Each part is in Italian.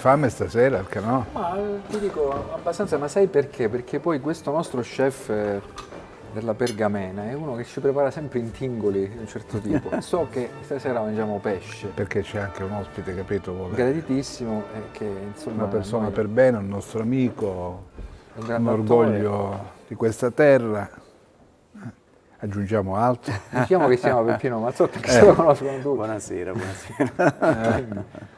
Hai fame stasera? Perché no? Ma eh, ti dico abbastanza, ma sai perché? Perché poi questo nostro chef eh, della pergamena è uno che ci prepara sempre in tingoli di un certo tipo. so che stasera mangiamo pesce. Perché c'è anche un ospite, capito? Vuole... Graditissimo e eh, che insomma. Una persona noi... per bene, un nostro amico, un, un orgoglio di questa terra aggiungiamo altro. Diciamo che siamo Peppino Mazzotti, che eh. se lo conoscono tutti. Buonasera, buonasera.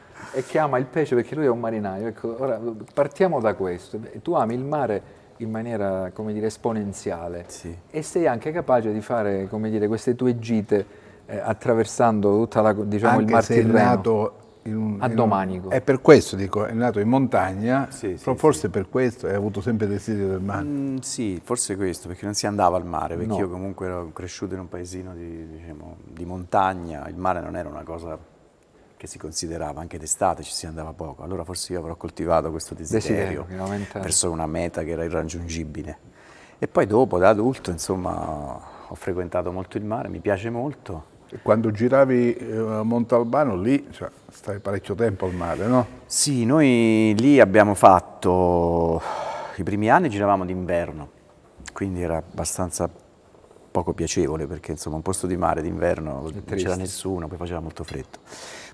Eh e che ama il pesce perché lui è un marinaio. Ecco, ora partiamo da questo. Tu ami il mare in maniera, come dire, esponenziale sì. e sei anche capace di fare, come dire, queste tue gite eh, attraversando tutta la, diciamo, anche il Mar Tirreno. Nato in un, a domanico. Un, è per questo, dico, è nato in montagna, sì, sì, forse sì. per questo hai avuto sempre il desiderio del mare. Mm, sì, forse questo, perché non si andava al mare, perché no. io comunque ero cresciuto in un paesino di, diciamo, di montagna, il mare non era una cosa che si considerava, anche d'estate ci si andava poco, allora forse io avrò coltivato questo desiderio, desiderio verso una meta che era irraggiungibile. E poi dopo, da adulto, insomma, ho frequentato molto il mare, mi piace molto. E quando giravi eh, a Montalbano, lì cioè, stai parecchio tempo al mare, no? Sì, noi lì abbiamo fatto, i primi anni giravamo d'inverno, quindi era abbastanza poco piacevole perché insomma un posto di mare d'inverno non c'era nessuno, poi faceva molto freddo.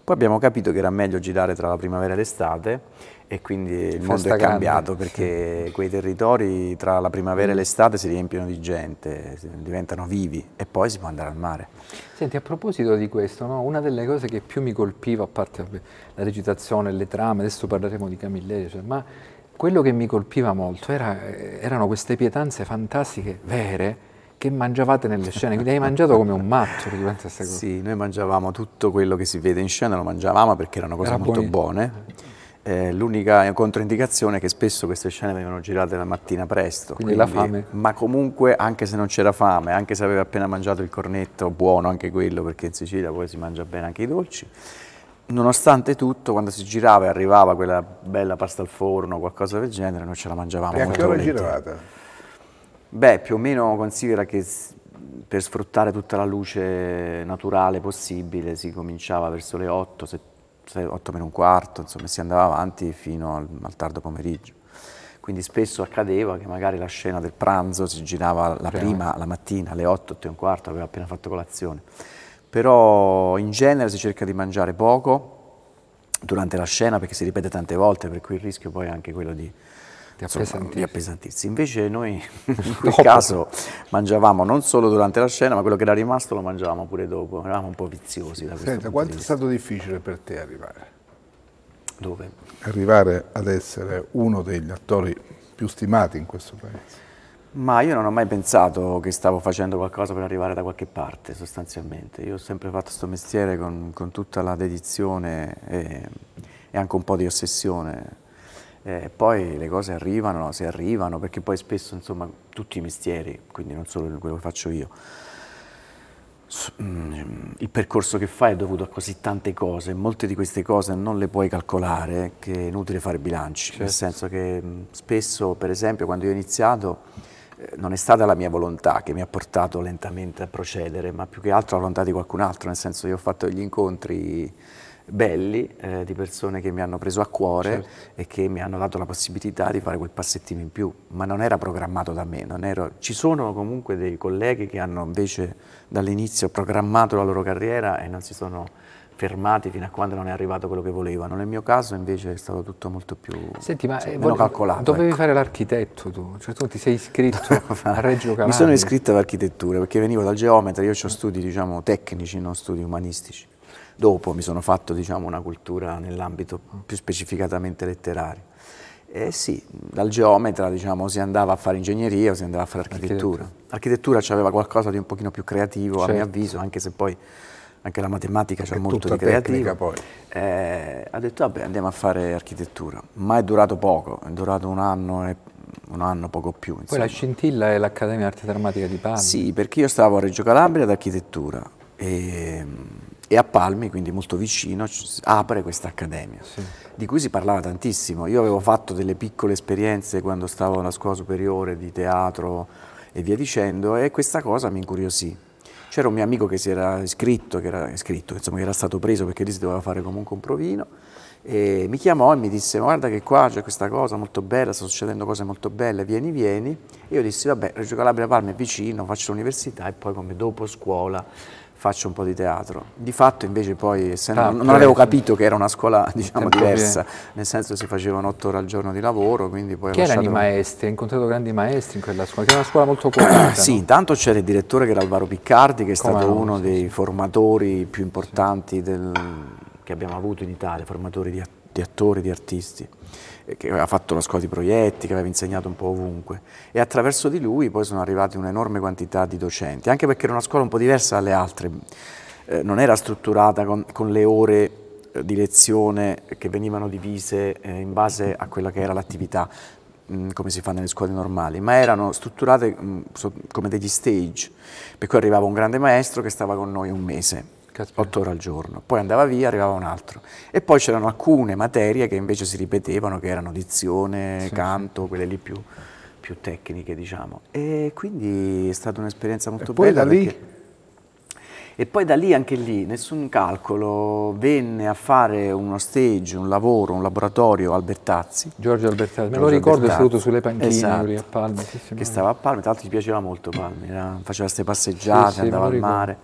Poi abbiamo capito che era meglio girare tra la primavera e l'estate e quindi il mondo Festa è cambiato perché quei territori tra la primavera e mm. l'estate si riempiono di gente, diventano vivi e poi si può andare al mare. Senti, a proposito di questo, no? una delle cose che più mi colpiva, a parte la recitazione, le trame, adesso parleremo di Camilleri, cioè, ma quello che mi colpiva molto era, eh, erano queste pietanze fantastiche, vere, che mangiavate nelle scene, quindi hai mangiato come un matto durante questa cosa. Sì, noi mangiavamo tutto quello che si vede in scena, lo mangiavamo perché erano cose Era molto buone. buone. Eh, l'unica controindicazione è che spesso queste scene venivano girate la mattina presto. Quindi, quindi la fame. Ma comunque, anche se non c'era fame, anche se aveva appena mangiato il cornetto, buono anche quello, perché in Sicilia poi si mangia bene anche i dolci. Nonostante tutto, quando si girava e arrivava quella bella pasta al forno, o qualcosa del genere, noi ce la mangiavamo e molto volentieri. E a che Beh, più o meno considera che per sfruttare tutta la luce naturale possibile si cominciava verso le 8, 7, 8 meno un quarto, insomma si andava avanti fino al, al tardo pomeriggio. Quindi spesso accadeva che magari la scena del pranzo si girava la prima, la mattina, alle 8, 8 e un quarto, aveva appena fatto colazione. Però in genere si cerca di mangiare poco durante la scena perché si ripete tante volte, per cui il rischio poi è anche quello di di appesantirsi. appesantirsi. Invece noi in quel caso mangiavamo non solo durante la scena, ma quello che era rimasto lo mangiavamo pure dopo, eravamo un po' viziosi da questo Senta, quanto è stato difficile per te arrivare? Dove? Arrivare ad essere uno degli attori più stimati in questo paese. Ma io non ho mai pensato che stavo facendo qualcosa per arrivare da qualche parte, sostanzialmente. Io ho sempre fatto questo mestiere con, con, tutta la dedizione e, e anche un po' di ossessione eh, poi le cose arrivano, se arrivano, perché poi spesso, insomma, tutti i mestieri, quindi non solo quello che faccio io, mm, il percorso che fai è dovuto a così tante cose, molte di queste cose non le puoi calcolare, che è inutile fare bilanci, certo. nel senso che mm, spesso, per esempio, quando io ho iniziato, eh, non è stata la mia volontà che mi ha portato lentamente a procedere, ma più che altro la volontà di qualcun altro, nel senso io ho fatto degli incontri belli, eh, di persone che mi hanno preso a cuore certo. e che mi hanno dato la possibilità di fare quel passettino in più, ma non era programmato da me, ero... ci sono comunque dei colleghi che hanno invece dall'inizio programmato la loro carriera e non si sono fermati fino a quando non è arrivato quello che volevano. Nel mio caso invece è stato tutto molto più Senti, ma cioè, eh, calcolato. Dovevi ecco. fare l'architetto tu, cioè tu ti sei iscritto a Reggio Calabria. Mi sono iscritto all'architettura perché venivo dal geometra, io ho studi diciamo, tecnici, non studi umanistici dopo mi sono fatto diciamo, una cultura nell'ambito più specificatamente letterario. Eh sì, dal geometra diciamo, si andava a fare ingegneria o si andava a fare architettura. L'architettura aveva qualcosa di un pochino più creativo certo. a mio certo. avviso, anche se poi anche la matematica c'è molto di creativo. Poi. Eh, ha detto vabbè andiamo a fare architettura, ma è durato poco, è durato un anno e un anno poco più. Insomma. Poi la scintilla è l'Accademia Arte Drammatica di Padova. Sì, perché io stavo a Reggio Calabria ad architettura e e a Palmi, quindi molto vicino, apre questa accademia, sì. di cui si parlava tantissimo. Io avevo fatto delle piccole esperienze quando stavo alla scuola superiore di teatro e via dicendo e questa cosa mi incuriosì. C'era un mio amico che si era iscritto, che era, iscritto, insomma, che era stato preso perché lì si doveva fare comunque un provino, e mi chiamò e mi disse guarda che qua c'è questa cosa molto bella, sta succedendo cose molto belle, vieni, vieni. E io dissi vabbè, Reggio Calabria Palmi è vicino, faccio l'università e poi come dopo scuola faccio un po' di teatro. Di fatto invece poi, essendo, ah, non avevo certo. capito che era una scuola diciamo, diversa, nel senso si facevano otto ore al giorno di lavoro, quindi poi... Chi erano i maestri? Hai incontrato grandi maestri in quella scuola? Che era una scuola molto quotata. sì, no? intanto c'era il direttore che era Alvaro Piccardi, che è Come stato no? uno sì, dei sì. formatori più importanti del, che abbiamo avuto in Italia, formatori di, di attori, di artisti. Eh, che aveva fatto la scuola di proietti, che aveva insegnato un po' ovunque e attraverso di lui poi sono arrivati un'enorme quantità di docenti, anche perché era una scuola un po' diversa dalle altre, eh, non era strutturata con, con le ore eh, di lezione che venivano divise eh, in base a quella che era l'attività, mm, come si fa nelle scuole normali, ma erano strutturate mh, mm, so, come degli stage, per cui arrivava un grande maestro che stava con noi un mese Caspita. 8 ore al giorno, poi andava via, arrivava un altro. E poi c'erano alcune materie che invece si ripetevano, che erano dizione, sì, canto, sì. quelle lì più, più, tecniche, diciamo. E quindi è stata un'esperienza molto e bella. Poi da lì? E poi da lì, anche lì, nessun calcolo, venne a fare uno stage, un lavoro, un laboratorio Albertazzi. Giorgio Albertazzi, me lo ricordo è seduto sulle panchine esatto. lì a Palmi. che stava a Palmi, tra l'altro gli piaceva molto Palmi, faceva queste passeggiate, sì, andava al ricordo. mare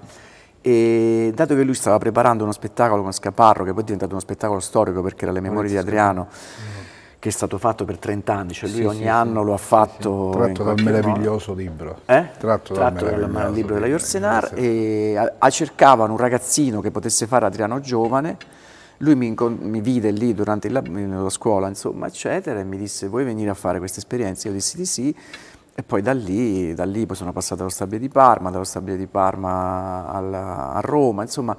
e dato che lui stava preparando uno spettacolo con Scaparro, che poi è diventato uno spettacolo storico perché era Le Memorie di Adriano, mm. che è stato fatto per 30 anni, cioè lui sì, ogni sì, anno sì. lo ha fatto... Eh? Tratto dal meraviglioso libro. Eh? Tratto, Tratto dal, dal libro della Jorsenar e a, a cercavano un ragazzino che potesse fare Adriano giovane, lui mi, mi vide lì durante la, la scuola, insomma, eccetera, e mi disse vuoi venire a fare questa esperienza? Io dissi di sì e poi da lì, da lì poi sono passato allo Stabile di Parma, dallo Stabile di Parma alla, a Roma, insomma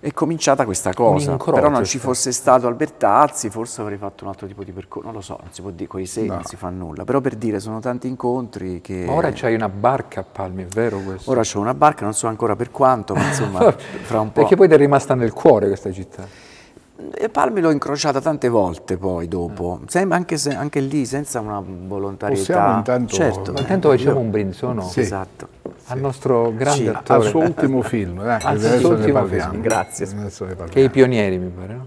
è cominciata questa cosa, però non ci certo. fosse stato Albertazzi, forse avrei fatto un altro tipo di percorso, non lo so, non si può dire, con i segni no. non si fa nulla, però per dire sono tanti incontri che... ora c'hai una barca a Palmi, è vero questo? Ora c'ho una barca, non so ancora per quanto, ma insomma fra un po'... Perché poi ti è rimasta nel cuore questa città. E Palmi l'ho incrociata tante volte poi dopo, mm. Sem- anche, se, anche, lì senza una volontarietà. Possiamo intanto... Certo, ma eh, intanto facciamo un brindisi, no? Sì. Esatto. Sì. Al nostro grande sì. attore. Al suo ultimo film, dai, al suo ultimo film, grazie. Che I Pionieri, mi pare, no?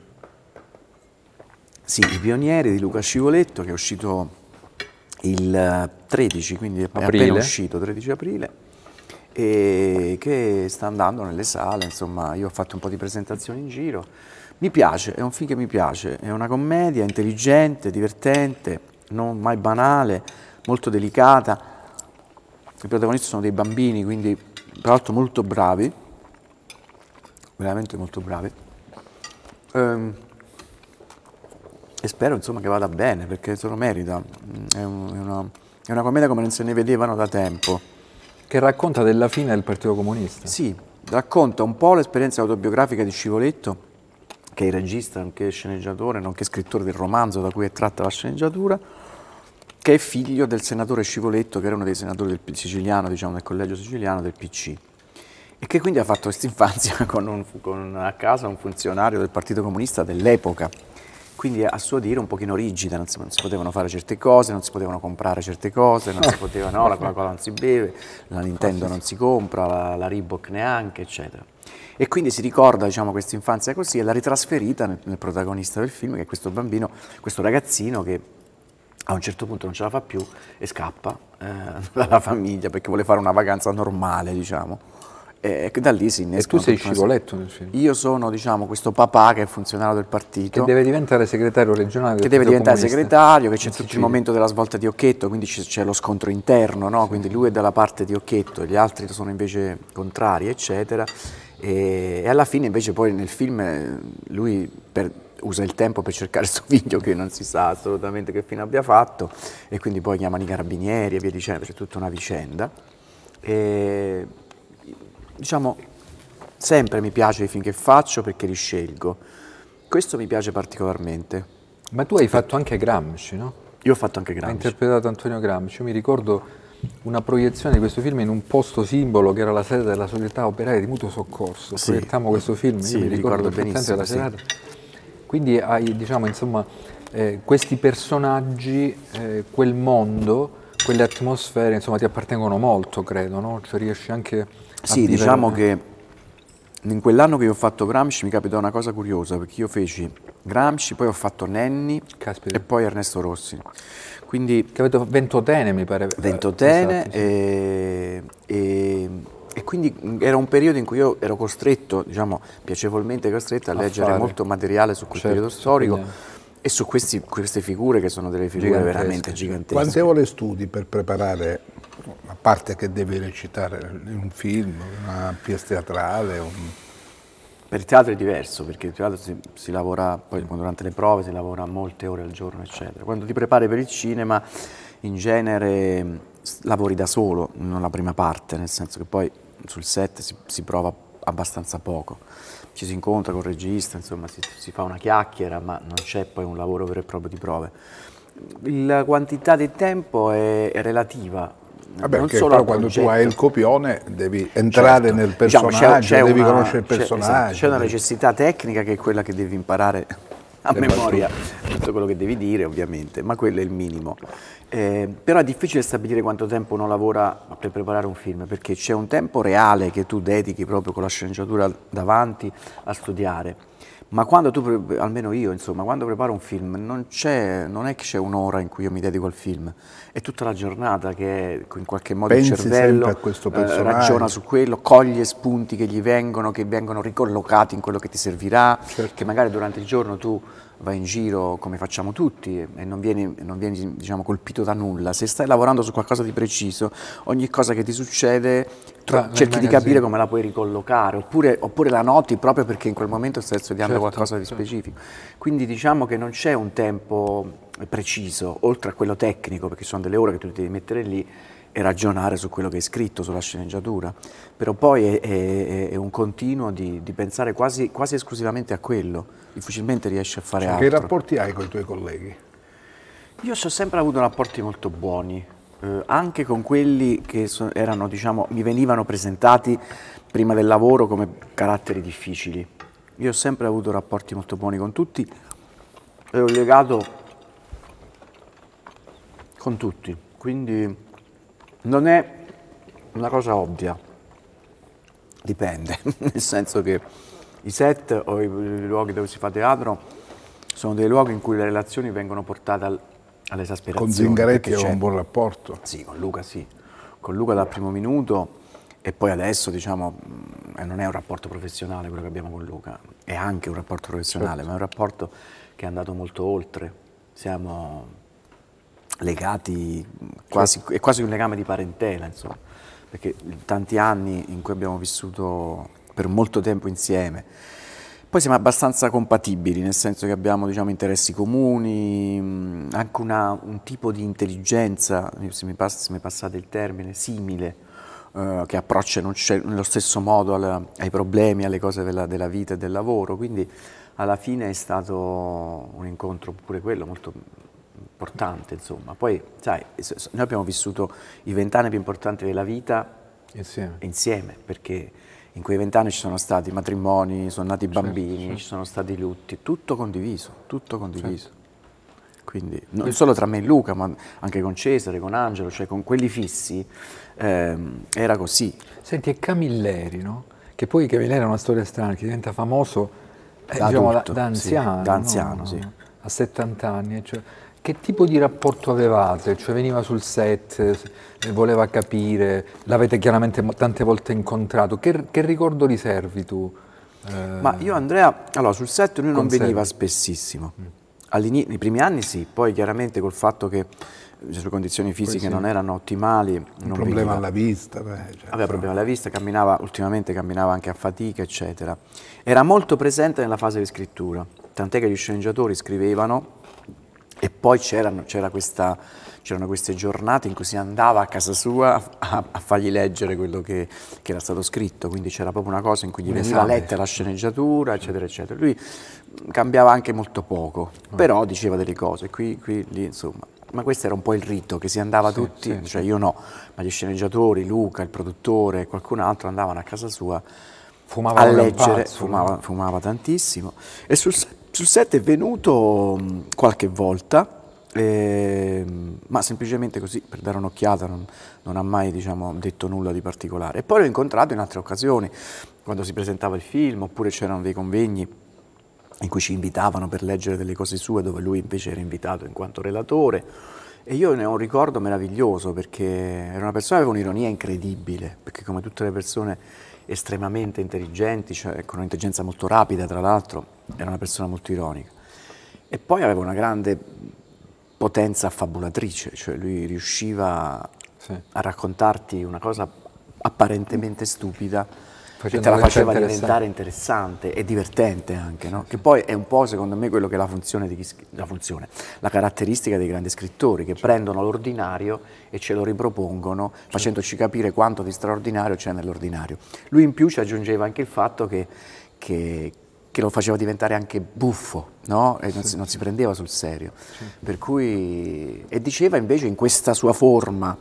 Sì, I Pionieri di Luca Scivoletto, che è uscito il 13, eh, quindi è aprile. appena uscito, 13 aprile e che sta andando nelle sale, insomma io ho fatto un po' di presentazioni in giro mi piace, è un film che mi piace, è una commedia intelligente, divertente, non mai banale, molto delicata. I protagonisti sono dei bambini, quindi tra l'altro molto bravi, veramente molto bravi. Ehm, e spero insomma che vada bene perché se lo merita. Mm, è, un, è, una, è una commedia come non se ne vedevano da tempo. Che racconta della fine del Partito Comunista. Sì, racconta un po' l'esperienza autobiografica di Scivoletto che è regista, nonché sceneggiatore, nonché scrittore del romanzo da cui è tratta la sceneggiatura, che è figlio del senatore Scivoletto, che era uno dei senatori del siciliano, diciamo, del collegio siciliano del PC. E che quindi ha fatto quest'infanzia con, un, con a casa un funzionario del Partito Comunista dell'epoca, quindi a suo dire un pochino rigida, non si, non si, potevano fare certe cose, non si potevano comprare certe cose, non si poteva, no, la Coca-Cola non si beve, la ah, Nintendo non si compra, la, la Reebok neanche, eccetera. E quindi si ricorda diciamo, questa infanzia così e l'ha ritrasferita nel, nel protagonista del film, che è questo bambino, questo ragazzino che a un certo punto non ce la fa più e scappa eh, dalla famiglia perché vuole fare una vacanza normale, diciamo e da lì si innesca. E tu sei scivoletto nel film? Io sono, diciamo, questo papà che è funzionario del partito. Che deve diventare segretario regionale. Che deve diventare comunista. segretario, che c'è tutto Sicilia. il momento della svolta di Occhetto, quindi c'è lo scontro interno, no? quindi lui è dalla parte di Occhetto, gli altri sono invece contrari, eccetera. E, e alla fine invece poi nel film eh, lui per, usa il tempo per cercare suo figlio che non si sa assolutamente che fine abbia fatto e quindi poi chiamano i carabinieri e via dicendo, c'è tutta una vicenda. E diciamo, sempre mi piace i film che faccio perché li scelgo. Questo mi piace particolarmente. Ma tu hai fatto anche Gramsci, no? Io ho fatto anche Gramsci. Hai interpretato Antonio Gramsci. Io mi ricordo una proiezione di questo film in un posto simbolo che era la sede della società operaia di mutuo soccorso. Sì. Proiettammo questo film, sì, io mi ricordo, ricordo benissimo la serata. Sì. Quindi hai, diciamo, insomma, eh, questi personaggi, eh, quel mondo, quelle atmosfere, insomma, ti appartengono molto, credo, no? Cioè riesci anche sì, diciamo che in quell'anno che io ho fatto Gramsci mi capitò una cosa curiosa, perché io feci Gramsci, poi ho fatto Nenni Caspita. e poi Ernesto Rossi. Quindi, che avete ventotene mi pare. Ventotene esatto, sì. e, e, e, quindi era un periodo in cui io ero costretto, diciamo piacevolmente costretto a, a leggere fare. molto materiale su quel certo, periodo storico. Quindi e su questi, queste figure che sono delle figure gigantesche. veramente gigantesche. Quante ore studi per preparare la parte che devi recitare in un film, una pièce teatrale. Un... Per il teatro è diverso, perché il teatro si, si lavora, poi durante le prove si lavora molte ore al giorno, eccetera. Quando ti prepari per il cinema, in genere lavori da solo, non la prima parte, nel senso che poi sul set si, si prova abbastanza poco. Ci si incontra con il regista, insomma, si, si fa una chiacchiera, ma non c'è poi un lavoro vero e proprio di prove. La quantità di tempo è, è relativa, Vabbè, non solo però quando tu hai il copione devi entrare certo. nel personaggio, diciamo, c'è, c'è devi una, conoscere il esatto, personaggio. C'è, esatto, c'è una necessità tecnica che è quella che devi imparare a Le memoria battute. tutto quello che devi dire ovviamente, ma quello è il minimo. Eh, però è difficile stabilire quanto tempo uno lavora per preparare un film, perché c'è un tempo reale che tu dedichi proprio con la sceneggiatura davanti a studiare ma quando tu, almeno io, insomma, quando preparo un film, non, è, non è che c'è un'ora in cui io mi dedico al film, è tutta la giornata che in qualche modo Pensi il cervello a questo eh, ragiona su quello, coglie spunti che gli vengono, che vengono ricollocati in quello che ti servirà, certo. che magari durante il giorno tu vai in giro come facciamo tutti e non vieni, non vieni diciamo, colpito da nulla. Se stai lavorando su qualcosa di preciso, ogni cosa che ti succede tra, cerchi di capire come la puoi ricollocare oppure, oppure, la noti proprio perché in quel momento stai studiando certo, qualcosa di certo. specifico. Quindi diciamo che non c'è un tempo preciso, oltre a quello tecnico, perché sono delle ore che tu devi mettere lì e ragionare su quello che hai scritto, sulla sceneggiatura, però poi è, è, è un continuo di, di pensare quasi, quasi, esclusivamente a quello, difficilmente riesci a fare cioè, altro. Che rapporti hai con i tuoi colleghi? Io ho sempre avuto rapporti molto buoni, eh, anche con quelli che so, erano, diciamo, mi venivano presentati prima del lavoro come caratteri difficili. Io ho sempre avuto rapporti molto buoni con tutti e ho legato con tutti, quindi non è una cosa ovvia, dipende, nel senso che i set o i, luoghi dove si fa teatro sono dei luoghi in cui le relazioni vengono portate al, all'esasperazione. Con Zingaretti era un buon rapporto. Sì, con Luca sì, con Luca dal primo minuto e poi adesso diciamo mm, eh, non è un rapporto professionale quello che abbiamo con Luca, è anche un rapporto professionale, certo. ma è un rapporto che è andato molto oltre. Siamo legati, quasi, è quasi un legame di parentela, insomma, perché tanti anni in cui abbiamo vissuto per molto tempo insieme. Poi siamo abbastanza compatibili, nel senso che abbiamo diciamo, interessi comuni, mm, anche una, un tipo di intelligenza, se mi, pass- se mi passate il termine, simile, eh, che approccia nello stesso modo alla, ai problemi, alle cose della, della vita e del lavoro. Quindi alla fine è stato un incontro pure quello molto importante, insomma. Poi, sai, noi abbiamo vissuto i vent'anni più importanti della vita insieme, insieme perché in quei vent'anni ci sono stati matrimoni, sono nati bambini, certo, ci sono stati lutti, tutto condiviso, tutto condiviso. Certo. Quindi non solo tra me e Luca, ma anche con Cesare, con Angelo, cioè con quelli fissi, ehm, era così. Senti, e Camilleri, no? Che poi Camilleri è una storia strana, che diventa famoso eh, da, diciamo, adulto, da, da, anziano. Sì, da anziano, no? sì. A 70 anni, cioè, che tipo di rapporto avevate? Cioè veniva sul set, eh, voleva capire, l'avete chiaramente tante volte incontrato. Che, che ricordo riservi tu? Eh, Ma io Andrea, allora sul set lui non veniva spessissimo. Mm. nei primi anni sì, poi chiaramente col fatto che le sue condizioni fisiche sì. non erano ottimali. Un problema veniva. alla vista. Beh, cioè, Aveva problema alla vista, camminava, ultimamente camminava anche a fatica, eccetera. Era molto presente nella fase di scrittura, tant'è che gli sceneggiatori scrivevano e poi c'erano, questa, queste giornate in cui si andava a casa sua a, a fargli leggere quello che, che era stato scritto, quindi c'era proprio una cosa in cui gli veniva letta la sceneggiatura, eccetera, eccetera. Lui cambiava anche molto poco, ah. però diceva delle cose, qui, qui lì, insomma. Ma questo era un po' il rito che si andava sì, tutti, sì, cioè io no, ma gli sceneggiatori, Luca, il produttore, qualcun altro andavano a casa sua fumava a leggere, fumava, fumava, tantissimo e sul, sul, set è venuto mm, qualche volta, eh, ma semplicemente così per dare un'occhiata, non, non, ha mai diciamo, detto nulla di particolare. E poi l'ho incontrato in altre occasioni, quando si presentava il film oppure c'erano dei convegni in cui ci invitavano per leggere delle cose sue, dove lui invece era invitato in quanto relatore. E io ne ho un ricordo meraviglioso perché era una persona che aveva un'ironia incredibile, perché come tutte le persone estremamente intelligenti, cioè con un'intelligenza molto rapida tra l'altro, era una persona molto ironica. E poi aveva una grande potenza affabulatrice, cioè lui riusciva sì. a raccontarti una cosa apparentemente stupida che cioè, te la faceva interessante. diventare interessante e divertente anche, no? che poi è un po' secondo me quello che è la funzione, chi, la, funzione la, caratteristica dei grandi scrittori che certo. prendono l'ordinario e ce lo ripropongono certo. facendoci capire quanto di straordinario c'è nell'ordinario. Lui in più ci aggiungeva anche il fatto che, che, che lo faceva diventare anche buffo no? e non si, non si, prendeva sul serio. Certo. Cui, e diceva invece in questa sua forma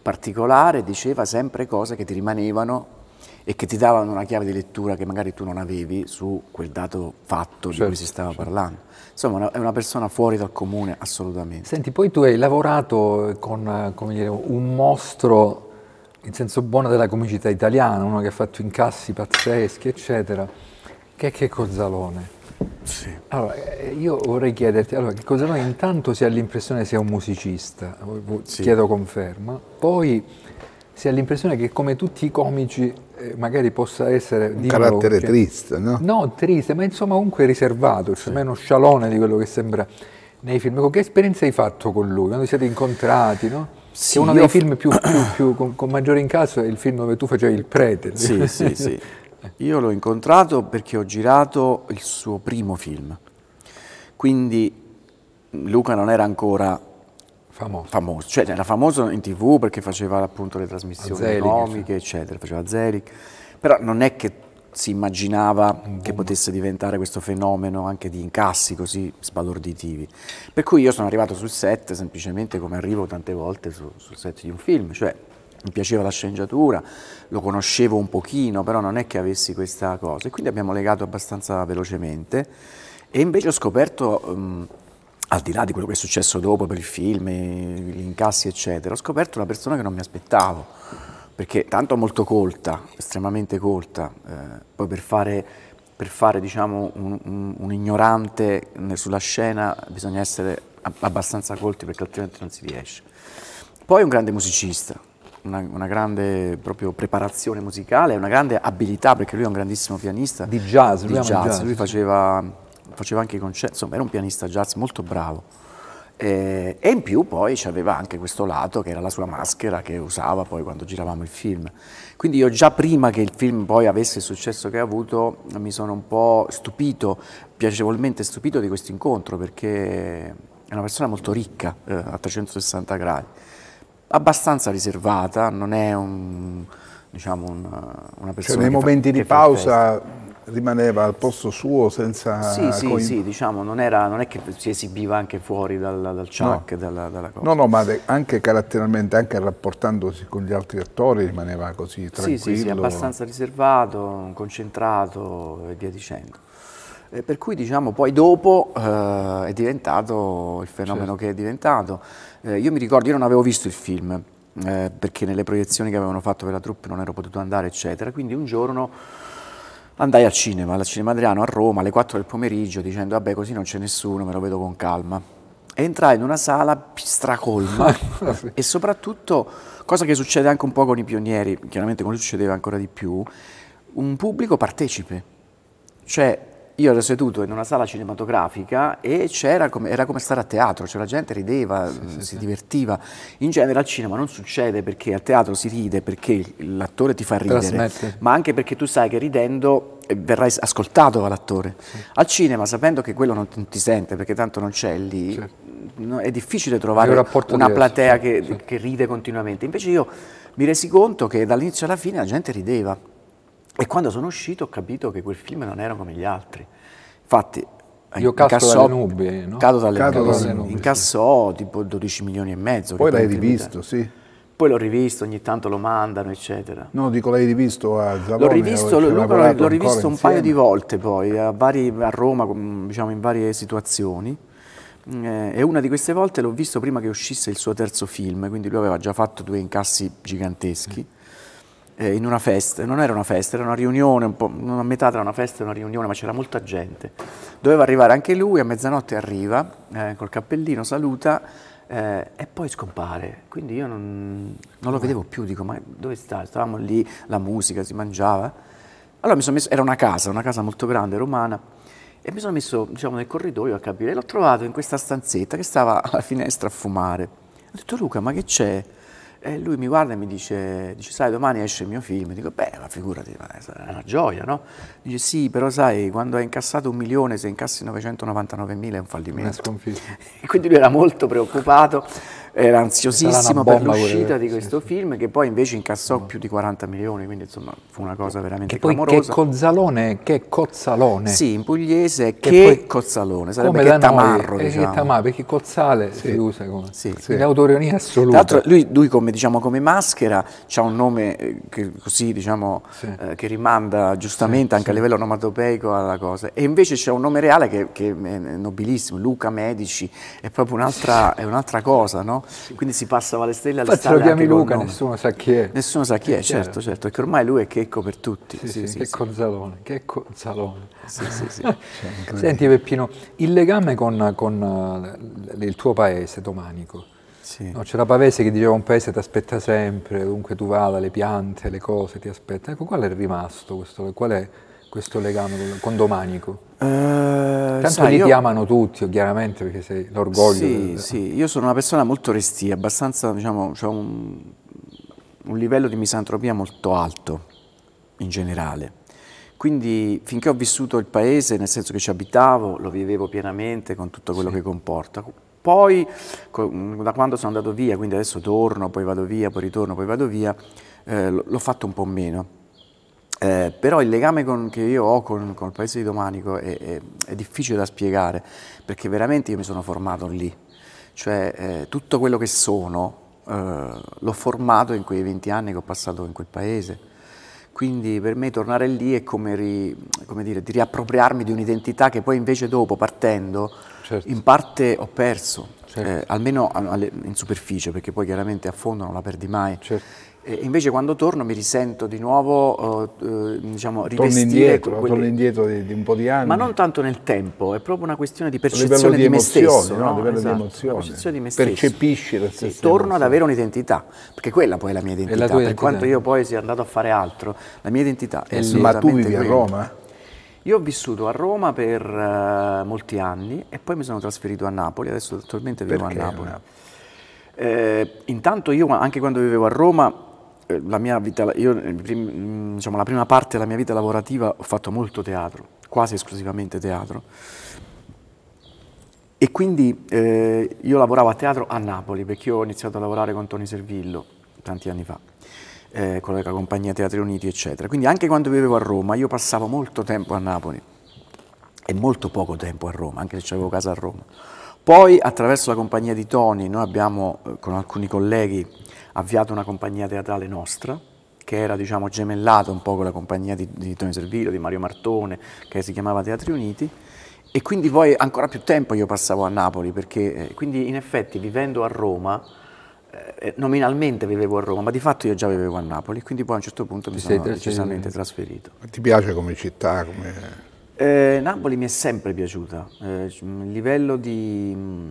particolare, diceva sempre cose che ti rimanevano e che ti davano una chiave di lettura che magari tu non avevi su quel dato fatto certo, di cui si certo, stava certo. parlando. Insomma, è una persona fuori dal comune, assolutamente. Senti, poi tu hai lavorato con dire, un mostro in senso buono della comicità italiana, uno che ha fatto incassi pazzeschi, eccetera, che è Checco Zalone. Sì. Allora, eh, io vorrei chiederti, allora, Checco Zalone intanto si ha l'impressione sia un musicista, sì. chiedo conferma, poi si ha l'impressione che come tutti i comici eh, magari possa essere un dimolo, carattere cioè, triste, no? No, triste, ma insomma comunque riservato, cioè sì. meno scialone di quello che sembra nei film. Che esperienza hai fatto con lui? Quando vi siete incontrati, no? Sì, uno dei film più, più, più, con, con maggiore incasso è il film dove tu facevi il prete. Sì, sì, sì. Eh. Io l'ho incontrato perché ho girato il suo primo film. Quindi Luca non era ancora Famoso. famoso. Cioè, era famoso in tv perché faceva appunto le trasmissioni Zelig, comiche, eccetera, faceva Zelig, però non è che si immaginava che potesse diventare questo fenomeno anche di incassi così sbalorditivi. Per cui io sono arrivato sul set semplicemente come arrivo tante volte su, sul set di un film, cioè mi piaceva la sceneggiatura, lo conoscevo un pochino, però non è che avessi questa cosa. E quindi abbiamo legato abbastanza velocemente e invece ho scoperto... Um, al di là di quello che è successo dopo per il film, gli incassi eccetera, ho scoperto una persona che non mi aspettavo, perché tanto molto colta, estremamente colta, eh, poi per fare, per fare diciamo, un, un, un, ignorante sulla scena bisogna essere abbastanza colti perché altrimenti non si riesce. Poi un grande musicista, una, una, grande proprio preparazione musicale, una grande abilità perché lui è un grandissimo pianista. Di jazz, lui, jazz. jazz. lui faceva faceva anche i concerti, insomma era un pianista jazz molto bravo. E, eh, e in più poi c'aveva anche questo lato che era la sua maschera che usava poi quando giravamo il film. Quindi io già prima che il film poi avesse il successo che ha avuto mi sono un po' stupito, piacevolmente stupito di questo incontro perché è una persona molto ricca eh, a 360 gradi, abbastanza riservata, non è un, diciamo un, una persona... Cioè nei momenti fa, di pausa rimaneva al posto suo senza... Sì, sì, sì diciamo, non, era, non, è che si esibiva anche fuori dal, dal chuck, no. Dalla, dalla cosa. No, no, ma anche caratterialmente, anche rapportandosi con gli altri attori rimaneva così tranquillo. Sì, sì, sì abbastanza riservato, concentrato e via dicendo. E per cui, diciamo, poi dopo eh, è diventato il fenomeno certo. che è diventato. Eh, io mi ricordo, io non avevo visto il film, eh, perché nelle proiezioni che avevano fatto per la troupe non ero potuto andare, eccetera. Quindi un giorno andai al cinema, al cinema Adriano a Roma alle 4 del pomeriggio dicendo vabbè così non c'è nessuno, me lo vedo con calma. Entrai in una sala stracolma e soprattutto, cosa che succede anche un po' con i pionieri, chiaramente con lui succedeva ancora di più, un pubblico partecipe. Cioè io ero seduto in una sala cinematografica e c'era come, era come stare a teatro, cioè la gente rideva, sì, si sì, divertiva. In genere al cinema non succede perché al teatro si ride, perché l'attore ti fa ridere, Trasmette. ma anche perché tu sai che ridendo eh, verrai ascoltato dall'attore. Sì. Al cinema, sapendo che quello non ti sente perché tanto non c'è lì, certo. è difficile trovare un una diverso, platea certo, che, che ride continuamente. Invece io mi resi conto che dall'inizio alla fine la gente rideva. E quando sono uscito ho capito che quel film non era come gli altri. Infatti, eh, io incassò, nubi, no? cado dalle, cado dalle nubi, incassò sì. tipo 12 milioni e mezzo. Poi l'hai rivisto, sì. Poi l'ho rivisto, ogni tanto lo mandano, eccetera. No, dico l'hai rivisto a Zalone? L'ho rivisto, eh, l'ho, rivisto un paio di volte poi, a, vari, a Roma, diciamo in varie situazioni. Mm, eh, e una di queste volte l'ho visto prima che uscisse il suo terzo film, quindi lui aveva già fatto due incassi giganteschi. Mm eh, in una festa, non era una festa, era una riunione, un po', a metà tra una festa e una riunione, ma c'era molta gente. Doveva arrivare anche lui, a mezzanotte arriva, eh, col cappellino, saluta eh, e poi scompare. Quindi io non, non lo vedevo più, dico ma dove sta? Stavamo lì, la musica, si mangiava. Allora mi sono messo, era una casa, una casa molto grande, romana, e mi sono messo diciamo, nel corridoio a capire. L'ho trovato in questa stanzetta che stava alla finestra a fumare. Ho detto Luca, ma che c'è? E lui mi guarda e mi dice, dice, sai, domani esce il mio film. Dico, beh, ma figurati, ma è una gioia, no? Dice, sì, però sai, quando hai incassato un milione, se incassi 999 mila è un fallimento. Una sconfitta. Quindi lui era molto preoccupato era ansiosissimo per l'uscita di questo sì, film che poi invece incassò no. più di 40 milioni, quindi insomma fu una cosa veramente che poi, clamorosa. Che Cozzalone, che Cozzalone. Sì, in pugliese che, che poi, Cozzalone, sarebbe che Tamarro, noi, eh, diciamo. Che Tamarro, perché Cozzale sì. si usa come sì. sì. in autorionia assoluta. Tra l'altro lui, lui, come, diciamo, come maschera ha un nome eh, che, così, diciamo, eh, che rimanda giustamente anche a livello onomatopeico alla cosa e invece c'è un nome reale che, che è nobilissimo, Luca Medici, è proprio un'altra un cosa, no? sì. quindi si passa Valestrella alle Infatti, Ma Se lo chiami Luca, nessuno sa chi è. Nessuno sa chi è, è certo, chiaro. certo, perché certo, ormai lui è checco per tutti. Sì, sì, sì, checco sì. Zalone, checco Zalone. Sì, sì, sì. cioè, Senti Peppino, il legame con, con uh, il tuo paese, Domanico, sì. No, c'era Pavese che diceva un paese ti aspetta sempre, ovunque tu vada, le piante, le cose ti aspettano. Ecco, qual è rimasto questo, qual è questo legame con, con Domanico? Uh, Tanto sai, li io... ti tutti, oh, chiaramente, perché sei l'orgoglio. Sì, del... sì, io sono una persona molto restia, abbastanza, diciamo, ho un, un livello di misantropia molto alto in generale. Quindi finché ho vissuto il paese, nel senso che ci abitavo, lo vivevo pienamente con tutto quello sì. che comporta. Poi, da quando sono andato via, quindi adesso torno, poi vado via, poi ritorno, poi vado via, eh, l'ho fatto un po' meno eh, però il legame con, che io ho con, con, il paese di Domanico è, è, è, difficile da spiegare, perché veramente io mi sono formato lì. Cioè eh, tutto quello che sono eh, l'ho formato in quei 20 anni che ho passato in quel paese. Quindi per me tornare lì è come, ri, come dire, di riappropriarmi di un'identità che poi invece dopo, partendo, certo. in parte ho perso, certo. Eh, almeno in superficie, perché poi chiaramente a fondo non la perdi mai. Certo e invece quando torno mi risento di nuovo, eh, eh diciamo, rivestire... Torno indietro, quelli... torno indietro di, di, un po' di anni. Ma non tanto nel tempo, è proprio una questione di percezione di, me stesso. No? A livello esatto, di emozione. Percezione di me stesso. Percepisci la stessa sì, Torno ad avere un'identità, perché quella poi è la mia identità. La per identità. quanto io poi sia andato a fare altro, la mia identità è Ma tu vivi quella. a Roma? Io ho vissuto a Roma per uh, molti anni e poi mi sono trasferito a Napoli, adesso attualmente vivo perché a Napoli. Napoli? Eh, intanto io anche quando vivevo a Roma eh, la mia vita, io, diciamo, la prima parte della mia vita lavorativa ho fatto molto teatro, quasi esclusivamente teatro. E quindi eh, io lavoravo a teatro a Napoli, perché io ho iniziato a lavorare con Tony Servillo tanti anni fa, eh, con la compagnia Teatri Uniti, eccetera. Quindi anche quando vivevo a Roma, io passavo molto tempo a Napoli e molto poco tempo a Roma, anche se avevo casa a Roma. Poi attraverso la compagnia di Tony, noi abbiamo eh, con alcuni colleghi avviato una compagnia teatrale nostra, che era diciamo, gemellata un po' con la compagnia di, di Tony Servillo, di Mario Martone, che si chiamava Teatri Uniti, e quindi poi ancora più tempo io passavo a Napoli, perché eh, quindi in effetti vivendo a Roma, eh, eh nominalmente vivevo a Roma, ma di fatto io già vivevo a Napoli, quindi poi a un certo punto mi sono decisamente trasferito. Ma ti piace come città? Come... Eh, Napoli mi è sempre piaciuta, eh, il livello di, mm,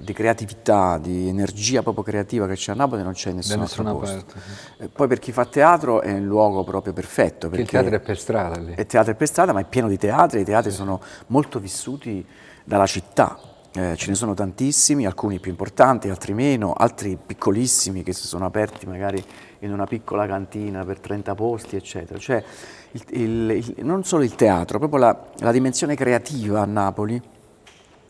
di, creatività, di energia proprio creativa che c'è a Napoli non c'è in nessun altro posto. Eh, poi per chi fa teatro è un luogo proprio perfetto. Perché il teatro è per strada lì. Il teatro è per strada, ma è pieno di teatri, i teatri sì. sono molto vissuti dalla città, eh, ce ne sono tantissimi, alcuni più importanti, altri meno, altri piccolissimi che si sono aperti magari in una piccola cantina per 30 posti, eccetera. Cioè, il, il, il, non solo il teatro, proprio la, la dimensione creativa a Napoli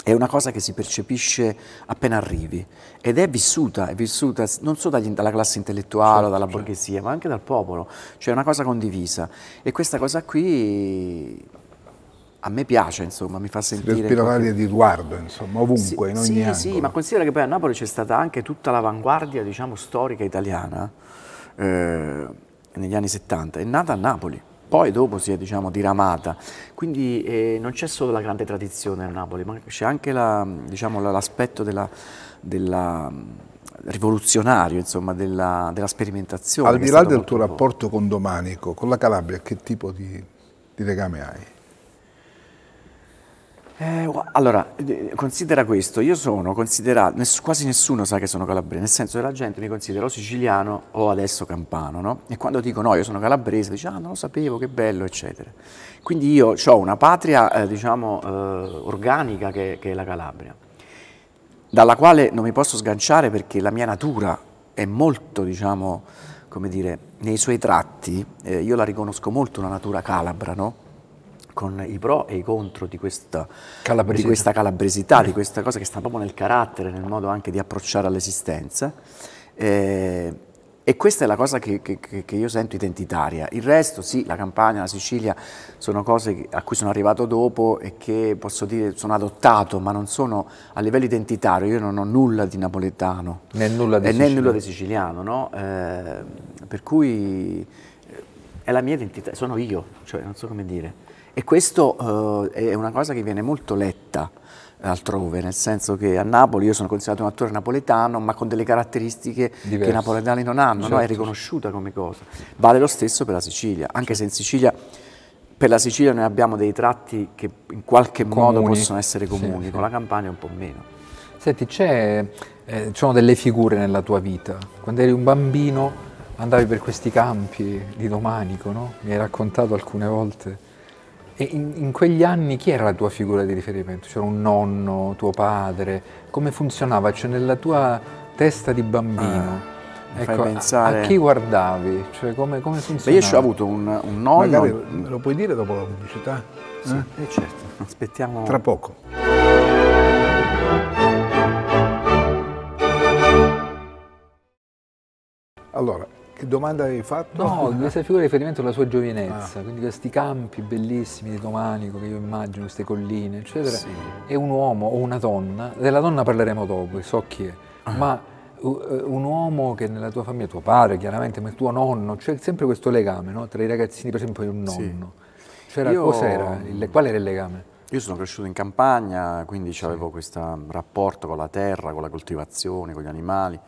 è una cosa che si percepisce appena arrivi ed è vissuta, è vissuta non solo dagli, dalla classe intellettuale, certo, dalla certo. borghesia, ma anche dal popolo, cioè è una cosa condivisa e questa cosa qui a me piace, insomma, mi fa sentire... Si respira l'aria di riguardo, insomma, ovunque, sì, in ogni sì, angolo. Sì, ma considera che poi a Napoli c'è stata anche tutta l'avanguardia, diciamo, storica italiana eh, negli anni 70, è nata a Napoli poi dopo si è diciamo, diramata. Quindi eh, non c'è solo la grande tradizione a Napoli, ma c'è anche l'aspetto la, diciamo, della, della mm, rivoluzionario insomma, della, della, sperimentazione. Al di là del tuo rapporto con Domanico, con la Calabria, che tipo di, di legame hai? Eh, allora, considera questo, io sono considerato, ness- quasi nessuno sa che sono calabrese, nel senso che la gente mi considera o siciliano o adesso campano, no? E quando dico no, io sono calabrese, dice ah non lo sapevo, che bello, eccetera. Quindi io ho una patria, eh, diciamo, eh, organica che, che è la Calabria, dalla quale non mi posso sganciare perché la mia natura è molto, diciamo, come dire, nei suoi tratti, eh, io la riconosco molto una natura calabra, no? con i pro e i contro di questa, di questa calabresità, di mm. questa cosa che sta proprio nel carattere, nel modo anche di approcciare all'esistenza. Eh, e questa è la cosa che, che, che, io sento identitaria. Il resto, sì, la Campania, la Sicilia sono cose a cui sono arrivato dopo e che posso dire sono adottato, ma non sono a livello identitario. Io non ho nulla di napoletano né nulla di, eh, siciliano. Né nulla di siciliano, no? Eh, per cui eh, è la mia identità, sono io, cioè non so come dire. E questo eh, è una cosa che viene molto letta eh, altrove, nel senso che a Napoli io sono considerato un attore napoletano, ma con delle caratteristiche Diverse. che i napoletani non hanno, certo. no? è certo. riconosciuta come cosa. Vale lo stesso per la Sicilia, anche se in Sicilia per la Sicilia noi abbiamo dei tratti che in qualche comuni. modo possono essere comuni, sì, con sì. la Campania un po' meno. Senti, eh, ci sono delle figure nella tua vita. Quando eri un bambino andavi per questi campi di Domanico, no? Mi hai raccontato alcune volte. E in, in, quegli anni chi era la tua figura di riferimento? C'era un nonno, tuo padre? Come funzionava? Cioè nella tua testa di bambino? Ah. Ecco, a, a chi guardavi? Cioè, come, come funzionava? Beh, io ho avuto un, un nonno... Magari me lo puoi dire dopo la pubblicità? Sì, eh? eh certo. Aspettiamo... Tra poco. Allora, che domanda avevi fatto? No, questa figura di riferimento alla sua giovinezza, ah. quindi questi campi bellissimi di Domanico che io immagino, queste colline, eccetera. Sì. È un uomo o una donna, della donna parleremo dopo, so chi è, ah. ma eh, un uomo che nella tua famiglia, tuo padre chiaramente, ma il tuo nonno, c'è sempre questo legame no? tra i ragazzini, per esempio, e un nonno. Sì. C'era, io... Cos'era? Il, qual era il legame? Io sono cresciuto in campagna, quindi sì. avevo questo rapporto con la terra, con la coltivazione, con gli animali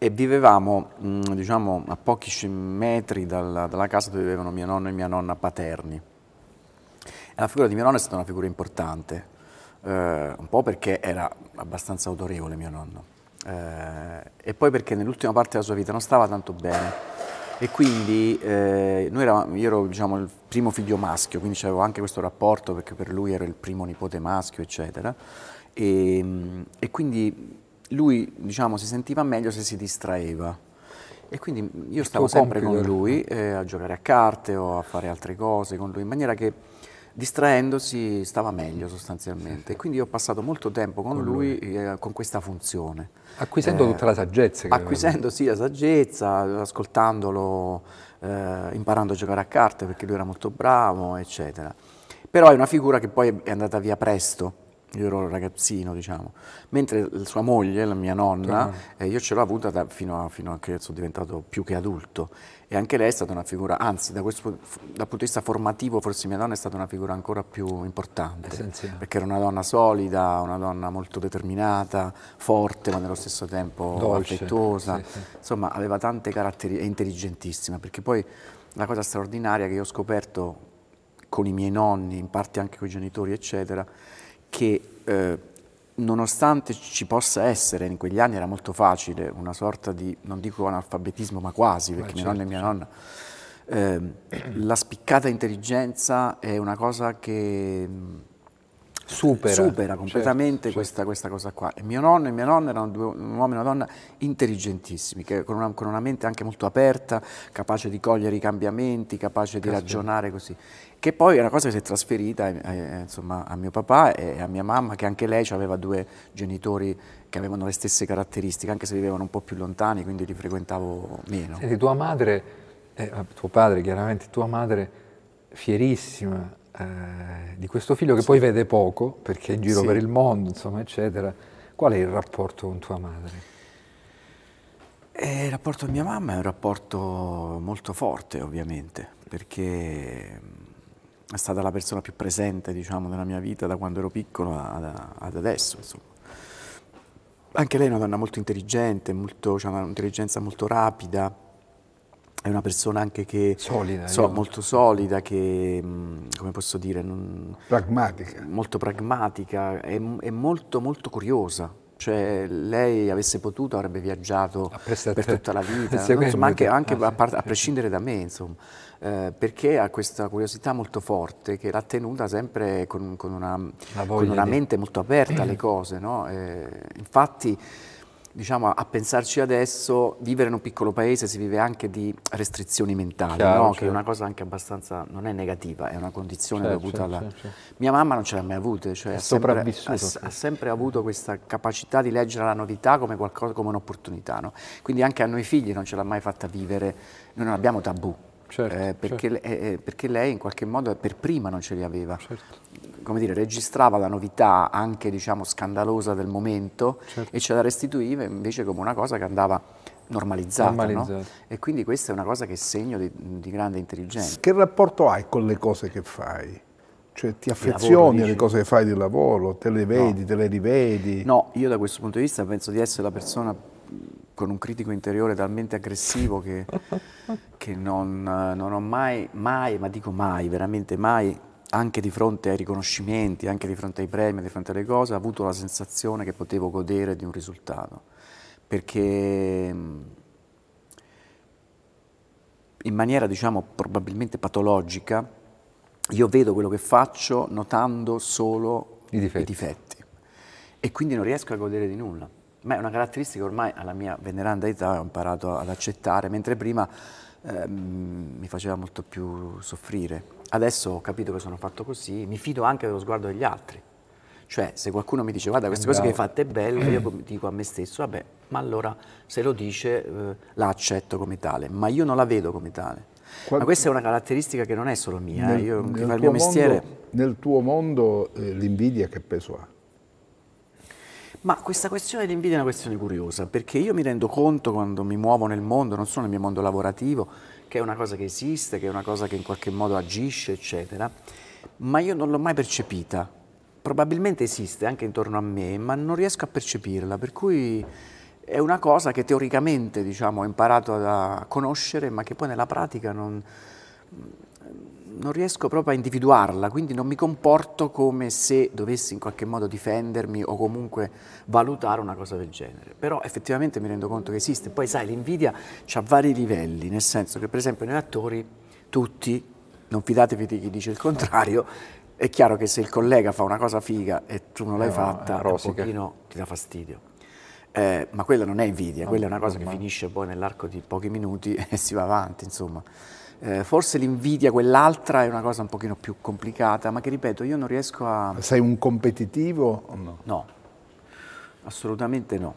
e vivevamo mh, mm, diciamo, a pochi metri dalla, dalla, casa dove vivevano mio nonno e mia nonna paterni. E la figura di mio nonno è stata una figura importante, eh, un po' perché era abbastanza autorevole mio nonno eh, e poi perché nell'ultima parte della sua vita non stava tanto bene e quindi eh, eravamo, io ero diciamo, il primo figlio maschio, quindi avevo anche questo rapporto perché per lui ero il primo nipote maschio, eccetera. e, mm, e quindi lui diciamo, si sentiva meglio se si distraeva. E quindi io stavo sempre computer. con diciamo. lui eh, a giocare a carte o a fare altre cose con lui, in maniera che distraendosi stava meglio sostanzialmente. E quindi io ho passato molto tempo con, con lui, lui. Eh, con questa funzione. Acquisendo eh, tutta la saggezza. Acquisendo sì la saggezza, ascoltandolo, eh, imparando a giocare a carte perché lui era molto bravo, eccetera. Però è una figura che poi è andata via presto io ero ragazzino, diciamo, mentre sua moglie, la mia nonna, ah. eh, io ce l'ho avuta da, fino, a, fino, a, che sono diventato più che adulto e anche lei è stata una figura, anzi da questo, dal punto di vista formativo forse mia nonna è stata una figura ancora più importante, Essenziale. perché era una donna solida, una donna molto determinata, forte ma nello stesso tempo Dolce. affettuosa, sì, sì. insomma aveva tante caratteristiche, intelligentissima, perché poi la cosa straordinaria che io ho scoperto con i miei nonni, in parte anche con i genitori eccetera, che eh, nonostante ci possa essere, in quegli anni era molto facile, una sorta di, non dico analfabetismo, ma quasi, perché mia certo, mio e mia nonna, eh, la spiccata intelligenza è una cosa che supera, supera certo, completamente certo, questa, certo. questa, cosa qua. E mio nonno e mia nonna erano due, un uomo e una donna intelligentissimi, che, con, una, con, una, mente anche molto aperta, capace di cogliere i cambiamenti, capace di ragionare così. Che poi è una cosa che si è trasferita eh, eh insomma, a mio papà e a mia mamma, che anche lei aveva due genitori che avevano le stesse caratteristiche, anche se vivevano un po' più lontani, quindi li frequentavo meno. Senti, tua madre, eh, tuo padre chiaramente, tua madre fierissima eh, di questo figlio che sì. poi vede poco, perché è in giro sì. per il mondo, insomma, eccetera. Qual è il rapporto con tua madre? Eh, il rapporto con mia mamma è un rapporto molto forte, ovviamente, perché mm, è stata la persona più presente, diciamo, nella mia vita da quando ero piccolo ad, ad adesso, insomma anche lei è una donna molto intelligente, molto, cioè un'intelligenza molto rapida, è una persona anche che... Solida. So, molto solida, che, come posso dire... Non, pragmatica. Molto pragmatica e, e molto, molto curiosa cioè lei avesse potuto avrebbe viaggiato ah, per tutta la vita, insomma, anche, anche ah, a, par- a, prescindere da me, insomma, eh, perché ha questa curiosità molto forte che l'ha tenuta sempre con, con, una, con una, mente molto aperta alle cose. No? Eh, infatti diciamo, a pensarci adesso, vivere in un piccolo paese si vive anche di restrizioni mentali, chiaro, no? certo. che è una cosa anche abbastanza, non è negativa, è una condizione certo, dovuta certo, alla... Certo, certo. Mia mamma non ce l'ha mai avuta, cioè ha sempre, ha, ha sempre, avuto questa capacità di leggere la novità come, qualcosa, come un'opportunità, no? quindi anche a noi figli non ce l'ha mai fatta vivere, noi non abbiamo tabù, certo, eh, perché, certo. Eh, eh, perché, lei in qualche modo per prima non ce li aveva. Certo. Come dire, registrava la novità anche diciamo, scandalosa del momento certo. e ce la restituiva invece come una cosa che andava normalizzata. normalizzata. No? E quindi questa è una cosa che è segno di, di grande intelligenza. Che rapporto hai con le cose che fai? Cioè ti affezioni alle cose che fai di lavoro, te le vedi, no. te le rivedi? No, io da questo punto di vista penso di essere la persona con un critico interiore talmente aggressivo che, che non, non, ho mai, mai, ma dico mai, veramente mai, anche di fronte ai riconoscimenti, anche di fronte ai premi, di fronte alle cose, ho avuto la sensazione che potevo godere di un risultato. Perché mm, in maniera, diciamo, probabilmente patologica, io vedo quello che faccio notando solo i difetti. I difetti. E quindi non riesco a godere di nulla ma è una caratteristica ormai alla mia veneranda età ho imparato ad accettare, mentre prima eh, mi faceva molto più soffrire. Adesso ho capito che sono fatto così, mi fido anche dello sguardo degli altri. Cioè, se qualcuno mi dice, guarda, queste cose che hai fatto è bello, io dico a me stesso, vabbè, ma allora se lo dice eh, la accetto come tale, ma io non la vedo come tale. Qual ma questa è una caratteristica che non è solo mia, nel, eh, io nel il mio mondo, mestiere... Nel tuo mondo eh, l'invidia che peso ha? Ma questa questione dell'invidia è una questione curiosa, perché io mi rendo conto quando mi muovo nel mondo, non solo nel mio mondo lavorativo, che è una cosa che esiste, che è una cosa che in qualche modo agisce, eccetera, ma io non l'ho mai percepita. Probabilmente esiste anche intorno a me, ma non riesco a percepirla, per cui è una cosa che teoricamente diciamo, ho imparato a conoscere, ma che poi nella pratica non, non riesco proprio a individuarla, quindi non mi comporto come se dovessi in qualche modo difendermi o comunque valutare una cosa del genere. Però effettivamente mi rendo conto che esiste. Poi sai, l'invidia ha vari livelli, nel senso che per esempio noi attori tutti, non fidatevi di chi dice il contrario, è chiaro che se il collega fa una cosa figa e tu non l'hai eh, fatta, un pochino ti dà fastidio. Eh, ma quella non è invidia, no, quella è una cosa che no. finisce poi nell'arco di pochi minuti e si va avanti, insomma. Eh, forse l'invidia, quell'altra, è una cosa un pochino più complicata, ma che ripeto, io non riesco a... Sei un competitivo o no? No, assolutamente no.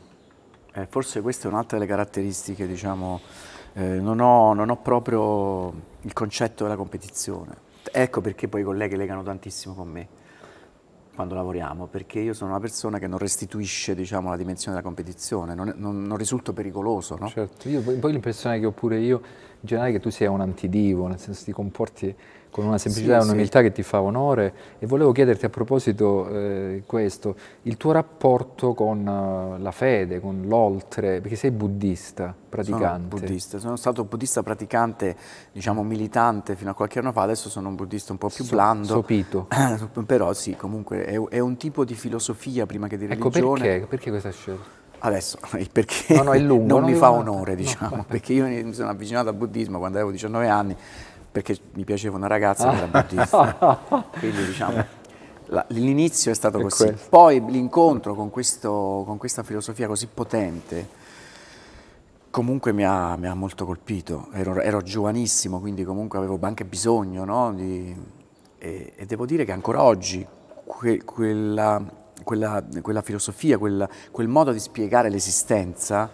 Eh, forse questa è un'altra delle caratteristiche, diciamo, eh, non, ho, non ho proprio il concetto della competizione. Ecco perché poi i colleghi legano tantissimo con me quando lavoriamo, perché io sono una persona che non restituisce diciamo, la dimensione della competizione, non, non, non risulto pericoloso. No? Certo, io, poi l'impressione che ho pure io in generale è che tu sia un antidivo, nel senso ti comporti con una semplicità e un'umiltà sì. che ti fa onore e volevo chiederti a proposito eh, questo, il tuo rapporto con eh, la fede, con l'oltre, perché sei buddista praticante. Sono buddista, sono stato buddista praticante, diciamo militante fino a qualche anno fa, adesso sono un buddista un po' più so, blando. Sopito. Però sì, comunque è, è, un tipo di filosofia prima che di ecco, religione. Perché? perché questa scelta? Adesso, perché no, no, è lungo, non, non, mi fa onore, diciamo, no, perché io mi sono avvicinato al buddismo quando avevo 19 anni perché mi piaceva una ragazza che era ah. buddista. Quindi diciamo, l'inizio è stato è così. Questo. Poi l'incontro con, questo, con, questa filosofia così potente comunque mi ha, mi ha molto colpito. Ero, ero, giovanissimo, quindi comunque avevo anche bisogno, no? Di, e, e, devo dire che ancora oggi que, quella, quella, quella, filosofia, quella, quel modo di spiegare l'esistenza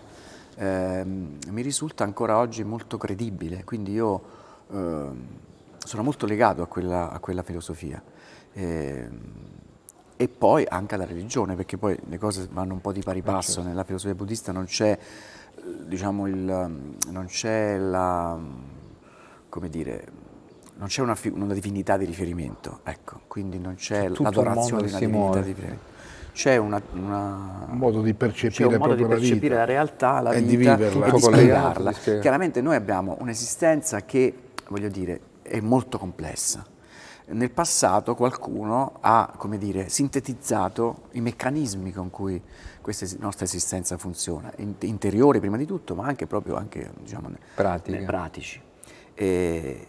eh, mi risulta ancora oggi molto credibile. Quindi io Ehm, sono molto legato a quella, a quella filosofia. E, ehm, e, poi anche alla religione, perché poi le cose vanno un po' di pari eh, passo. Certo. Nella filosofia buddista non c'è, diciamo, la, come dire, non c'è una, una, divinità di riferimento, ecco, quindi non c'è cioè, l'adorazione di una divinità di riferimento. C'è una, una, un modo di percepire, modo di percepire la, la, realtà, la e vita di viverla, e di spiegarla. Chiaramente noi abbiamo un'esistenza che voglio dire, è molto complessa. Nel passato qualcuno ha, come dire, sintetizzato i meccanismi con cui questa nostra esistenza funziona, interiori prima di tutto, ma anche proprio anche, diciamo, pratici. E,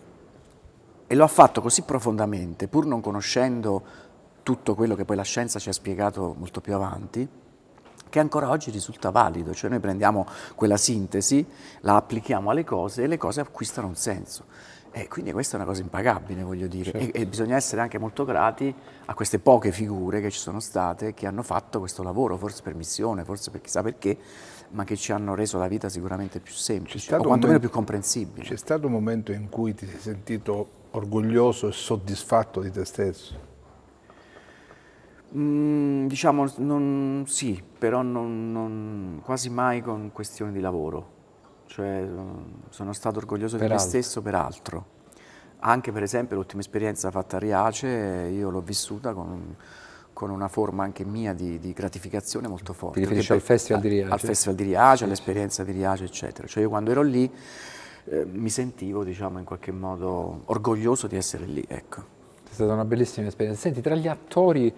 e lo ha fatto così profondamente, pur non conoscendo tutto quello che poi la scienza ci ha spiegato molto più avanti, che ancora oggi risulta valido, cioè noi prendiamo quella sintesi, la applichiamo alle cose e le cose acquistano un senso. E quindi questa è una cosa impagabile, voglio dire, certo. e, e, bisogna essere anche molto grati a queste poche figure che ci sono state, che hanno fatto questo lavoro, forse per missione, forse per chissà perché, ma che ci hanno reso la vita sicuramente più semplice, o quantomeno momento, più comprensibile. C'è stato un momento in cui ti sei sentito orgoglioso e soddisfatto di te stesso? Mm, diciamo, non, sì, però non, non, quasi mai con questioni di lavoro. Cioè, mm, sono stato orgoglioso per di altro. me stesso per altro. Anche per esempio l'ultima esperienza fatta a Riace, io l'ho vissuta con, con una forma anche mia di, di gratificazione molto forte. Ti riferisci al Festival di Riace? Al Festival di Riace, sì, all'esperienza sì. di Riace, eccetera. Cioè io quando ero lì eh, mi sentivo, diciamo, in qualche modo orgoglioso di essere lì, ecco. È stata una bellissima esperienza. Senti, tra gli attori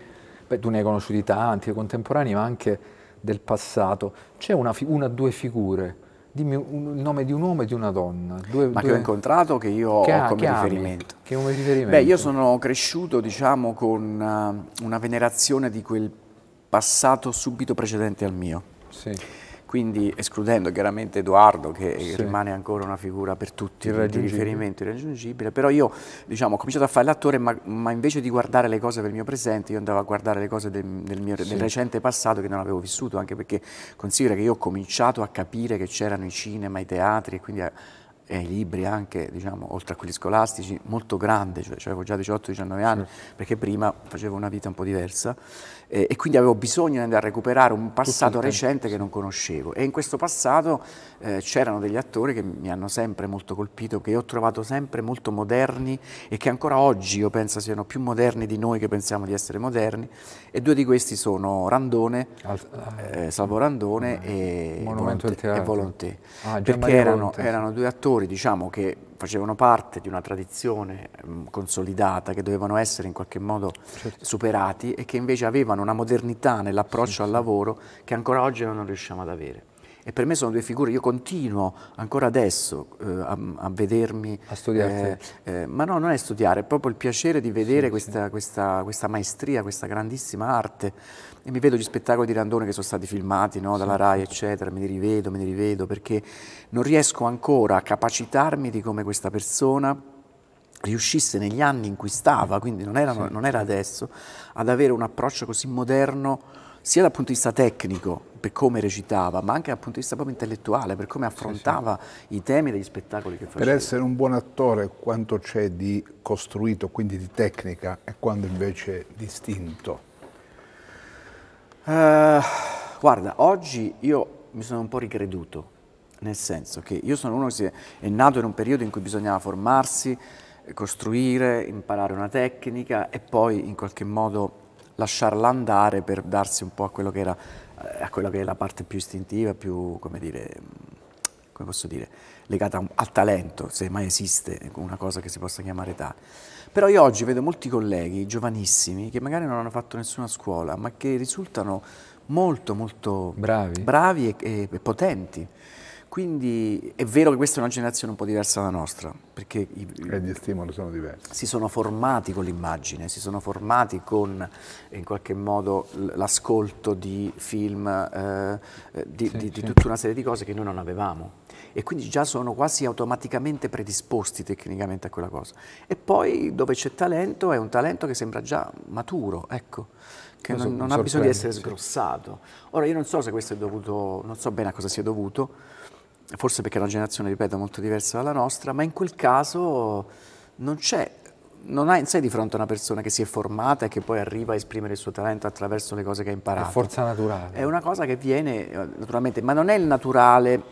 beh, tu ne hai conosciuti tanti, contemporanei, ma anche del passato. C'è una, o due figure, dimmi un, il nome di un uomo e di una donna. Due, ma due... che ho incontrato, che io che ho come, che riferimento. Che come riferimento. Beh, io sono cresciuto, diciamo, con eh, una venerazione di quel passato subito precedente al mio. Sì quindi escludendo chiaramente Edoardo che sì. rimane ancora una figura per tutti di riferimento irraggiungibile, però io diciamo, ho cominciato a fare l'attore ma, ma, invece di guardare le cose per il mio presente io andavo a guardare le cose del, del, mio, sì. del recente passato che non avevo vissuto, anche perché considera che io ho cominciato a capire che c'erano i cinema, i teatri e quindi... A, eh, e ai libri anche, diciamo, oltre a quelli scolastici, molto grande, cioè, cioè avevo già 18-19 anni, sì. perché prima facevo una vita un po' diversa eh, e quindi avevo bisogno di andare a recuperare un passato recente che non conoscevo e in questo passato eh, c'erano degli attori che mi hanno sempre molto colpito, che ho trovato sempre molto moderni e che ancora oggi io penso siano più moderni di noi che pensiamo di essere moderni e due di questi sono Randone, Al eh, Salvo Randone eh, e, Monumento Volonté, e Volonté ah, perché erano, erano due attori diciamo che facevano parte di una tradizione mm, consolidata, che dovevano essere in qualche modo certo. superati e che invece avevano una modernità nell'approccio sì, al lavoro che ancora oggi non riusciamo ad avere. E per me sono due figure, io continuo ancora adesso eh, a, a, vedermi. A studiare. Eh, eh, ma no, non è studiare, è proprio il piacere di vedere sì, questa, questa, questa maestria, questa grandissima arte e mi vedo gli spettacoli di Randone che sono stati filmati no, dalla RAI, eccetera, me li rivedo, me li rivedo, perché non riesco ancora a capacitarmi di come questa persona riuscisse negli anni in cui stava, quindi non era, sì. non era certo. adesso, ad avere un approccio così moderno sia dal punto di vista tecnico, per come recitava, ma anche dal punto di vista proprio intellettuale, per come affrontava sì, sì. i temi degli spettacoli che faceva. Per essere un buon attore quanto c'è di costruito, quindi di tecnica, e quando invece distinto? Eh, guarda, oggi io mi sono un po' ricreduto, nel senso che io sono uno che è nato in un periodo in cui bisognava formarsi, eh, costruire, imparare una tecnica e poi in qualche modo lasciarla andare per darsi un po' a quello che, era, eh, a quello che è la parte più istintiva, più, come dire, come posso dire, legata al talento, se mai esiste una cosa che si possa chiamare tale. Però io oggi vedo molti colleghi giovanissimi che magari non hanno fatto nessuna scuola, ma che risultano molto molto bravi, bravi e, e, e potenti. Quindi è vero che questa è una generazione un po' diversa dalla nostra, perché i, e gli stimoli sono diversi. Si sono formati con l'immagine, si sono formati con eh, in qualche modo l'ascolto di film, eh, eh di, sì, di, sì. di tutta una serie di cose che noi non avevamo e quindi già sono quasi automaticamente predisposti tecnicamente a quella cosa. E poi dove c'è talento è un talento che sembra già maturo, ecco, che non, non, non ha bisogno di essere sgrossato. Ora io non so se questo è dovuto, non so bene a cosa sia dovuto, forse perché è una generazione, ripeto, molto diversa dalla nostra, ma in quel caso non c'è, non hai, sei di fronte a una persona che si è formata e che poi arriva a esprimere il suo talento attraverso le cose che ha imparato. È forza naturale. È una cosa che viene eh, naturalmente, ma non è il naturale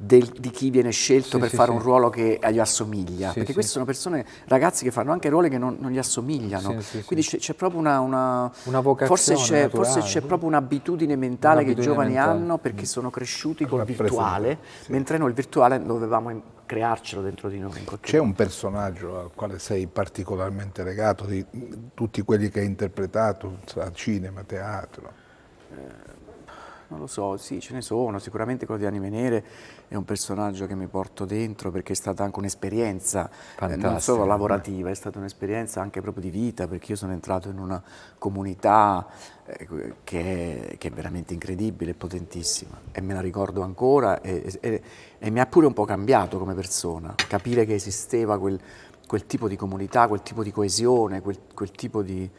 del, di chi viene scelto sì, per sì, fare sì. un ruolo che gli assomiglia, perché queste sono persone, ragazzi che fanno anche ruoli che non, non gli assomigliano, quindi c'è, c'è, proprio una, una, una vocazione, forse c'è, naturale, forse c'è proprio un'abitudine mentale un'abitudine che i giovani mentale. hanno perché mm. sono cresciuti con il virtuale, mentre noi il virtuale dovevamo crearcelo dentro di noi. C'è un personaggio al quale sei particolarmente legato di tutti quelli che hai interpretato, tra cinema, teatro? Eh non lo so, sì, ce ne sono. Sicuramente quello di Anime Nere è un personaggio che mi porto dentro perché è stata anche un'esperienza, eh, non solo lavorativa, è stata un'esperienza anche proprio di vita, perché io sono entrato in una comunità eh, che, che, è veramente incredibile, potentissima. E me la ricordo ancora e, e, e mi ha pure un po' cambiato come persona. Capire che esisteva quel, quel tipo di comunità, quel tipo di coesione, quel, quel tipo di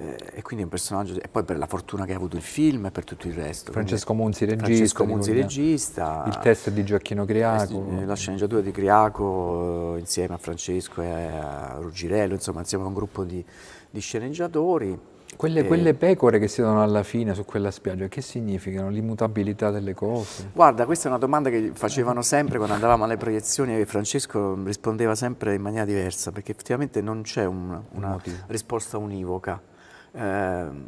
eh, e quindi è un personaggio, e poi per la fortuna che ha avuto il film e per tutto il resto. Francesco Monzi regista. Francesco Monzi regista. Il testo di Gioacchino Griaco. Eh, la sceneggiatura di Griaco eh, insieme a Francesco e a Ruggirello, insomma insieme a un gruppo di, di sceneggiatori. Quelle, eh, quelle, pecore che siedono alla fine su quella spiaggia, che significano? L'immutabilità delle cose? Guarda, questa è una domanda che facevano sempre quando andavamo alle proiezioni e Francesco rispondeva sempre in maniera diversa, perché effettivamente non c'è un, una un risposta univoca. Ehm,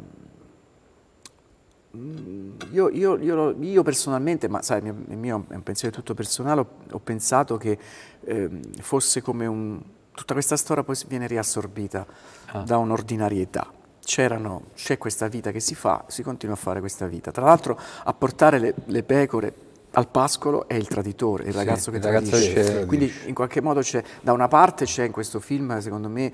io, io, io, io, personalmente, ma sai, il mio è un pensiero tutto personale, ho, ho pensato che eh, fosse come un... tutta questa storia poi viene riassorbita ah. da un'ordinarietà. c'è questa vita che si fa, si continua a fare questa vita. Tra l'altro a portare le, le pecore al pascolo è il traditore, il ragazzo che che tradisce. Quindi in qualche modo c'è, da una parte c'è in questo film, secondo me,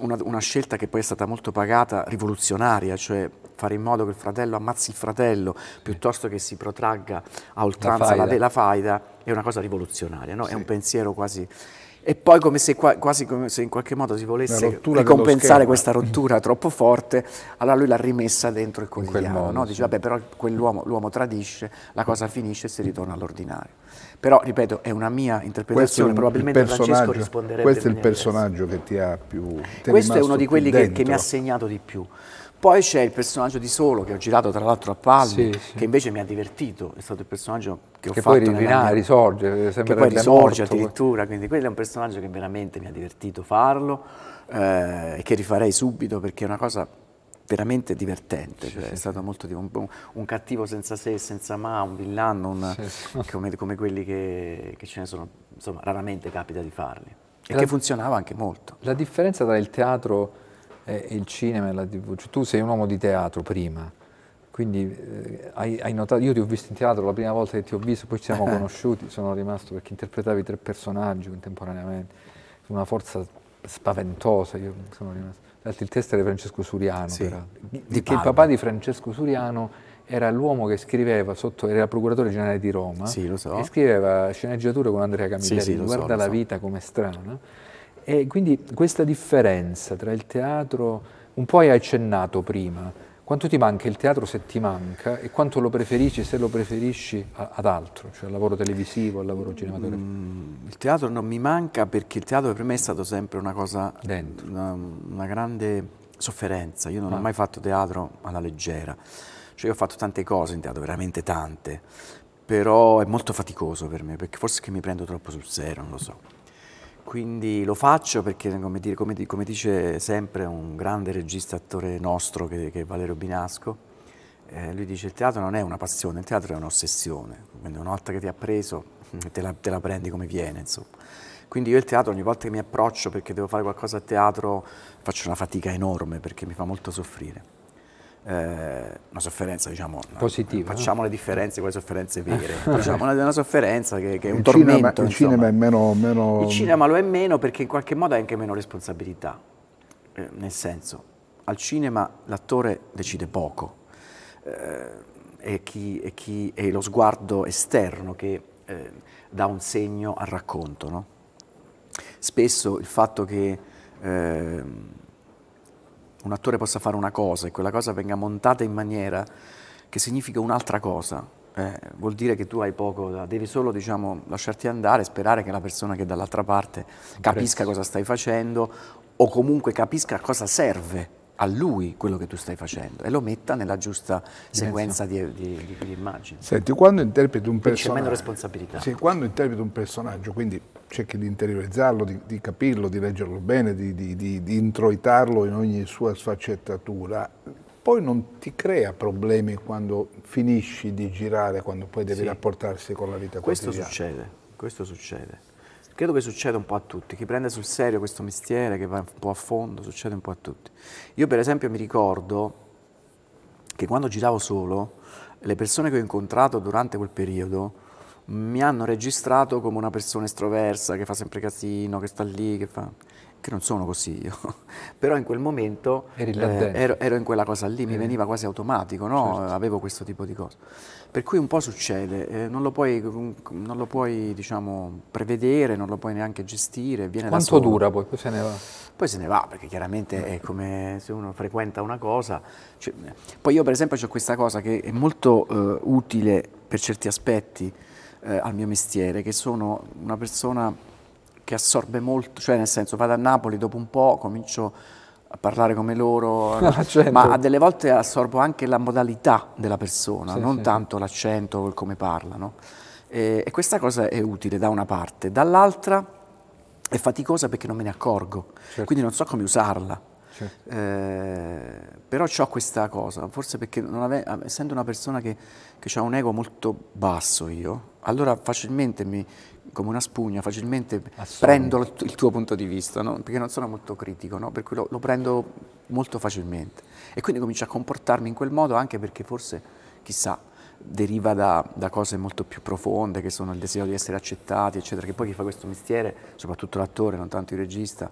una, una, scelta che poi è stata molto pagata, rivoluzionaria, cioè fare in modo che il fratello ammazzi il fratello piuttosto che si protragga a oltranza la faida, la, la faida è una cosa rivoluzionaria, no? sì. è un pensiero quasi e poi come se, quasi come se in qualche modo si volesse ricompensare questa rottura troppo forte, allora lui l'ha rimessa dentro il quotidiano, modo, no? dice sì. vabbè però quell'uomo, l'uomo tradisce, la cosa finisce e si ritorna all'ordinario. Però, ripeto, è una mia interpretazione, un, probabilmente Francesco risponderebbe. Questo è il personaggio diversa. che ti ha più... Ti questo è uno di quelli che, che mi ha segnato di più. Poi c'è il personaggio di Solo che ho girato tra l'altro a Palmi, sì, sì. che invece mi ha divertito, è stato il personaggio che ho che fatto. Poi rivirà, mia... risorge, eh, che poi risorge morto, addirittura, quindi quello è un personaggio che veramente mi ha divertito farlo eh, e che rifarei subito perché è una cosa veramente divertente, sì, cioè, è stato molto un, un, cattivo senza sé, senza ma, un villano, un, come, come, quelli che, che ce ne sono, insomma raramente capita di farli e la, che funzionava anche molto. La differenza tra il teatro eh, il cinema e la tv. Cioè, tu sei un uomo di teatro prima, quindi eh, hai, hai, notato, io ti ho visto in teatro la prima volta che ti ho visto, poi ci siamo conosciuti, sono rimasto perché interpretavi tre personaggi contemporaneamente, una forza spaventosa, io sono rimasto. il testo era di Francesco Suriano, sì, peraltro, che il papà di Francesco Suriano era l'uomo che scriveva sotto, era il procuratore generale di Roma, sì, so. e scriveva sceneggiature con Andrea Camilleri, sì, sì, guarda so, la so. vita com'è strana, e quindi questa differenza tra il teatro, un po' hai accennato prima, quanto ti manca il teatro se ti manca e quanto lo preferisci se lo preferisci ad altro, cioè al lavoro televisivo, al lavoro cinematografico? Mm, il teatro non mi manca perché il teatro per me è stato sempre una cosa, una, una, grande sofferenza. Io non ah. ho mai fatto teatro alla leggera, cioè io ho fatto tante cose in teatro, veramente tante, però è molto faticoso per me perché forse mi prendo troppo sul serio, non lo so. Quindi lo faccio perché, come, dire, come, come dice sempre un grande regista attore nostro che, che è Valerio Binasco, eh, lui dice il teatro non è una passione, il teatro è un'ossessione, quindi una volta che ti ha preso te la, te la prendi come viene, insomma. Quindi io il teatro ogni volta che mi approccio perché devo fare qualcosa a teatro faccio una fatica enorme perché mi fa molto soffrire eh, una sofferenza, diciamo, Positiva, facciamo no? le differenze con le sofferenze vere, diciamo, una, una, sofferenza che, che è un il tormento. Cinema, il cinema è meno, meno, Il cinema lo è meno perché in qualche modo ha anche meno responsabilità, eh, nel senso, al cinema l'attore decide poco eh, e, chi, e chi, è lo sguardo esterno che eh, dà un segno al racconto, no? Spesso il fatto che ehm, un attore possa fare una cosa e quella cosa venga montata in maniera che significa un'altra cosa. Eh, vuol dire che tu hai poco, da, devi solo diciamo, lasciarti andare, sperare che la persona che è dall'altra parte capisca cosa stai facendo o comunque capisca a cosa serve a lui quello che tu stai facendo e lo metta nella giusta sequenza di, di, di immagini. Senti, quando interpreti un personaggio... C'è meno responsabilità. Sì, quando interpreti un personaggio, quindi cerchi di interiorizzarlo, di, di capirlo, di leggerlo bene, di introitarlo in ogni sua sfaccettatura, poi non ti crea problemi quando finisci di girare, quando poi devi sì. rapportarsi con la vita questo quotidiana. Succede, questo succede credo che succeda un po' a tutti, chi prende sul serio questo mestiere, che va un po' a fondo, succede un po' a tutti. Io per esempio mi ricordo che quando giravo solo, le persone che ho incontrato durante quel periodo mi hanno registrato come una persona estroversa, che fa sempre casino, che sta lì, che fa che non sono così io, però in quel momento eh, ero, ero, in quella cosa lì, mi eh. veniva quasi automatico, no? certo. avevo questo tipo di cose. Per cui un po' succede, eh, non lo puoi, mm, non lo puoi diciamo, prevedere, non lo puoi neanche gestire. Viene Quanto dura poi? Poi se ne va? Poi se ne va, perché chiaramente è ecco. come se uno frequenta una cosa. Cioè, eh. poi io per esempio ho questa cosa che è molto eh, utile per certi aspetti eh, al mio mestiere, che sono una persona che assorbe molto, cioè nel senso vado a Napoli, dopo un po' comincio a parlare come loro, ah, certo. ma delle volte assorbo anche la modalità della persona, sì, non sì. tanto l'accento o il come parla, no? e, e questa cosa è utile da una parte, dall'altra è faticosa perché non me ne accorgo, certo. quindi non so come usarla. Certo. Eh, però ho questa cosa, forse perché ave, essendo una persona che, che ha un ego molto basso io, allora facilmente mi, come una spugna, facilmente prendo il tuo punto di vista, no? perché non sono molto critico, no? per cui lo, lo, prendo molto facilmente. E quindi comincio a comportarmi in quel modo anche perché forse, chissà, deriva da, da, cose molto più profonde, che sono il desiderio di essere accettati, eccetera, che poi chi fa questo mestiere, soprattutto l'attore, non tanto il regista,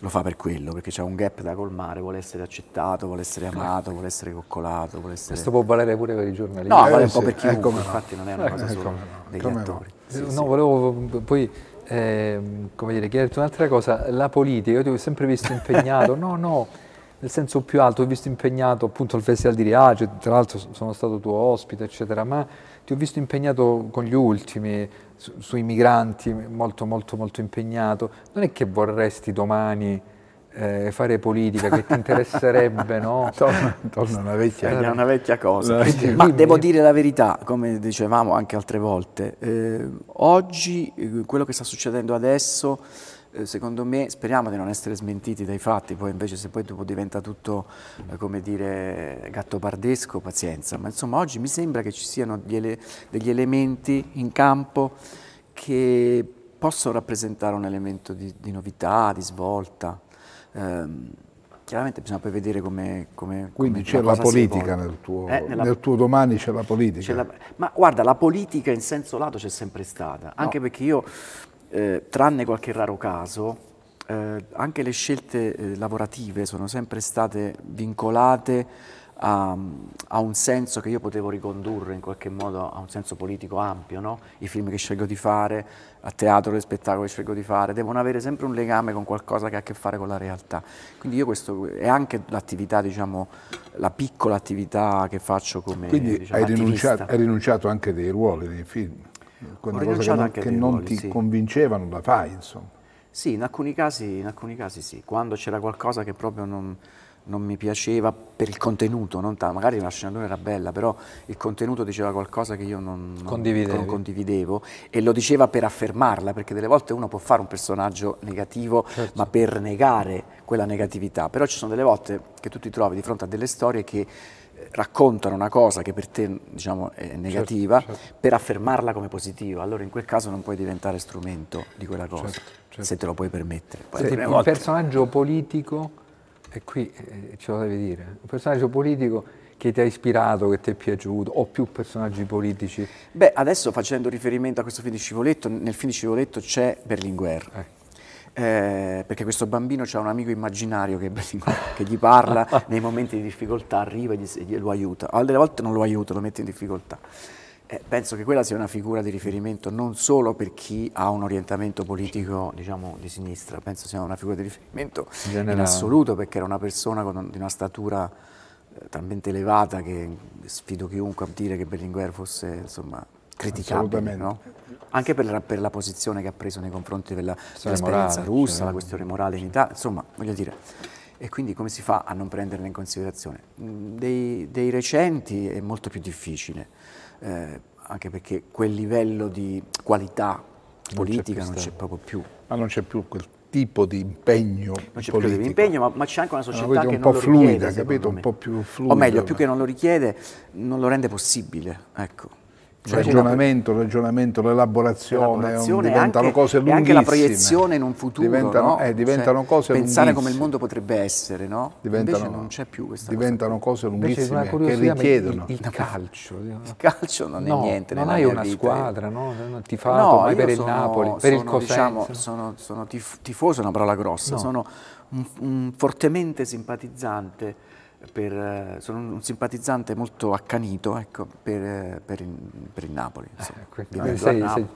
lo fa per quello, perché c'è un gap da colmare, vuole essere accettato, vuole essere certo. amato, vuole essere coccolato, vuole essere... Questo può valere pure per i giornalisti. No, vale eh, un po' per eh, chiunque, eh, infatti non è una eh, cosa eh, solo no. degli come attori. No. Sì, no, sì. volevo poi eh, come dire, chiederti un'altra cosa, la politica, io ti ho sempre visto impegnato, no, no, nel senso più alto, ho visto impegnato appunto al Festival di Riace, tra l'altro sono stato tuo ospite, eccetera, ma ti ho visto impegnato con gli ultimi, su, sui migranti, molto, molto, molto impegnato. Non è che vorresti domani eh, fare politica che ti interesserebbe, no? torna, torna una, vecchia, Sarà... una vecchia, cosa. Una vecchia... Ma devo dire la verità, come dicevamo anche altre volte, eh, oggi eh, quello che sta succedendo adesso, eh, secondo me, speriamo di non essere smentiti dai fatti, poi invece se poi dopo diventa tutto, eh, come dire, gattopardesco, pazienza, ma insomma oggi mi sembra che ci siano degli, ele- degli elementi in campo che possono rappresentare un elemento di, di novità, di svolta. Ehm, chiaramente bisogna poi vedere come... come Quindi come c'è la politica nel tuo, eh, nella, nel tuo, domani, c'è la politica. C'è la, ma guarda, la politica in senso lato c'è sempre stata, anche perché io, eh, tranne qualche raro caso, eh, anche le scelte eh, lavorative sono sempre state vincolate a, a, un senso che io potevo ricondurre in qualche modo a un senso politico ampio, no? i film che scelgo di fare, a teatro le spettacoli che scelgo di fare, devono avere sempre un legame con qualcosa che ha a che fare con la realtà. Quindi io questo, è anche l'attività, diciamo, la piccola attività che faccio come Quindi diciamo, hai, rinunciato, hai rinunciato anche dei ruoli, dei film, quelle cose che non, che non ruoli, ti sì. convincevano da fai, insomma. Sì, in alcuni casi, in alcuni casi sì, quando c'era qualcosa che proprio non non mi piaceva per il contenuto, tanto, magari la sceneggiatura era bella, però il contenuto diceva qualcosa che io non, non, condividevo e lo diceva per affermarla, perché delle volte uno può fare un personaggio negativo, certo. ma per negare quella negatività, però ci sono delle volte che tu ti trovi di fronte a delle storie che eh, raccontano una cosa che per te diciamo, è certo, negativa certo, certo. per affermarla come positiva, allora in quel caso non puoi diventare strumento di quella cosa, certo, certo. se te lo puoi permettere. Poi, se, un volte... personaggio politico e qui eh, ce lo devi dire, un personaggio politico che ti ha ispirato, che ti è piaciuto, o più personaggi politici? Beh, adesso facendo riferimento a questo film di Scivoletto, nel film di Scivoletto c'è Berlinguer. Eh. Eh, perché questo bambino ha un amico immaginario che, che gli parla nei momenti di difficoltà, arriva e, gli, e lo aiuta. Altre volte non lo aiuta, lo mette in difficoltà. Eh, penso che quella sia una figura di riferimento non solo per chi ha un orientamento politico diciamo, di sinistra, penso sia una figura di riferimento in, in assoluto perché era una persona con, di una statura eh, talmente elevata che sfido chiunque a dire che Berlinguer fosse insomma, criticabile, no? anche per la, per la, posizione che ha preso nei confronti dell'esperienza cioè. russa, cioè. la questione morale in Italia, insomma voglio dire e quindi come si fa a non prenderla in considerazione? Mm, dei, dei recenti è molto più difficile eh, anche perché quel livello di qualità politica non c'è, proprio più. Ma non c'è più quel tipo di impegno non c'è politico. Più impegno, ma, ma, c'è anche una società una che un non po' lo fluida, richiede, capito? Un po' più fluida. O meglio, più che non lo richiede, non lo rende possibile, ecco il cioè ragionamento, una... ragionamento, l'elaborazione, l'elaborazione un, diventano anche, cose lunghissime. anche la proiezione in un futuro, diventano, no? eh, diventano cioè, cose Pensare come il mondo potrebbe essere, no? Diventano, Invece non c'è più questa diventano cosa. Diventano cose lunghissime che richiedono. Il, il, calcio. Il calcio non no, è niente non hai una vita. squadra, no? ti fa no, per il Napoli, per sono, il diciamo, Cosenza. Diciamo, sono, sono tifoso, è una parola grossa, no. sono un, un fortemente simpatizzante per, eh, sono un simpatizzante molto accanito ecco, per, eh, per, il, per, il, Napoli. Eh, quindi, sei, Napoli.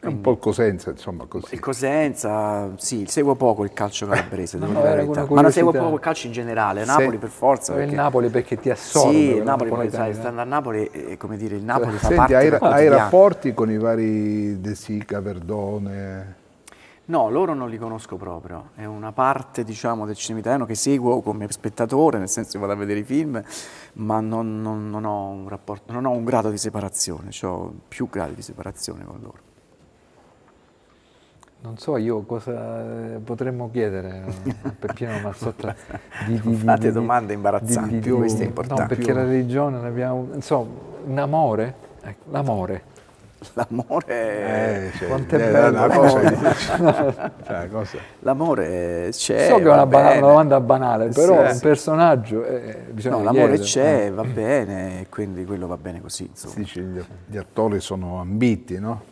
Sei un po' il Cosenza, insomma, così. Il Cosenza, sì, seguo poco il calcio calabrese, no, ma non seguo poco il calcio in generale, Napoli se, per forza. Perché... Il Napoli perché ti assorbe. Sì, il Napoli, poi, sai, stando a Napoli, è, come dire, il Napoli cioè, fa senti, parte hai, hai rapporti con i vari De Sica, Verdone... No, loro non li conosco proprio, è una parte diciamo, del cinema italiano che seguo come spettatore, nel senso che vado a vedere i film, ma non, non, non, ho, un rapporto, non ho, un grado di separazione, cioè ho più gradi di separazione con loro. Non so io cosa potremmo chiedere a Peppino Mazzotta di, di, di, Fate domande imbarazzanti, di, questo è importante. No, perché la religione, insomma, un amore, ecco, l'amore L'amore, eh, cioè, quanto è bello cioè, l'amore. c'è. so che è una, bana, una, domanda banale, però sì, un personaggio eh, eh No, l'amore c'è, eh. va bene, quindi quello va bene così. Insomma. Si dice gli attori sono ambiti, no?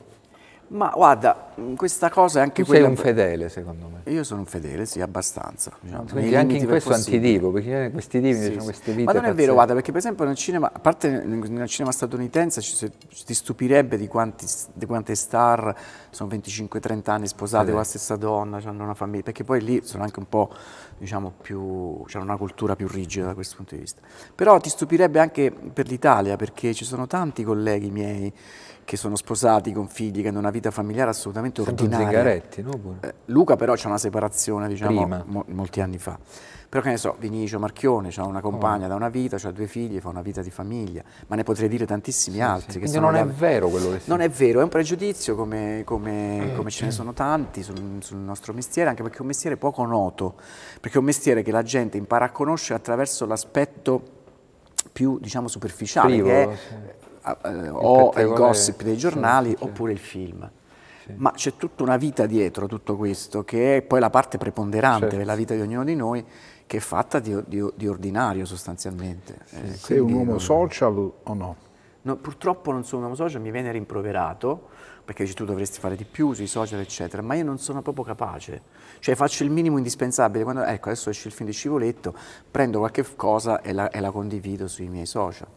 Ma guarda, mm, questa cosa è anche tu quella... sei un fedele, secondo me. Io sono un fedele, sì, abbastanza. Diciamo, Quindi anche in questo possibile. antidivo, perché questi divi sì, diciamo, queste vite Ma non è pazzesche. vero, guarda, perché per esempio nel cinema, a parte nel cinema statunitense, ci, se, ti stupirebbe di, quanti, di, quante star sono 25-30 anni sposate sì. con la stessa donna, hanno una famiglia, perché poi lì sono anche un po', diciamo, più... hanno una cultura più rigida da questo punto di vista. Però ti stupirebbe anche per l'Italia, perché ci sono tanti colleghi miei che sono sposati con figli, che hanno una vita familiare assolutamente Sento ordinaria. No? Eh, Luca però c'è una separazione, diciamo, mo molti anni fa. Però che ne so, Vinicio Marchione ha una compagna oh. da una vita, ha due figli, fa una vita di famiglia, ma ne potrei dire tantissimi sì, altri. Sì. Quindi non è vero quello che si Non è vero, è un pregiudizio come, come, eh, come ce eh. ne sono tanti sul, sul, nostro mestiere, anche perché è un mestiere poco noto, perché è un mestiere che la gente impara a conoscere attraverso l'aspetto più diciamo, superficiale, Privo, che è sì eh, il o il gossip dei giornali sì, oppure il film. Sì. Ma c'è tutta una vita dietro tutto questo, che è poi la parte preponderante certo. della vita di ognuno di noi, che è fatta di, di, di ordinario sostanzialmente. Eh, Sei un uomo non... social o no? no? Purtroppo non sono un uomo social, mi viene rimproverato, perché dici tu dovresti fare di più sui social eccetera, ma io non sono proprio capace, cioè faccio il minimo indispensabile, Quando, ecco adesso esce il film di Scivoletto, prendo qualche cosa e la, e la condivido sui miei social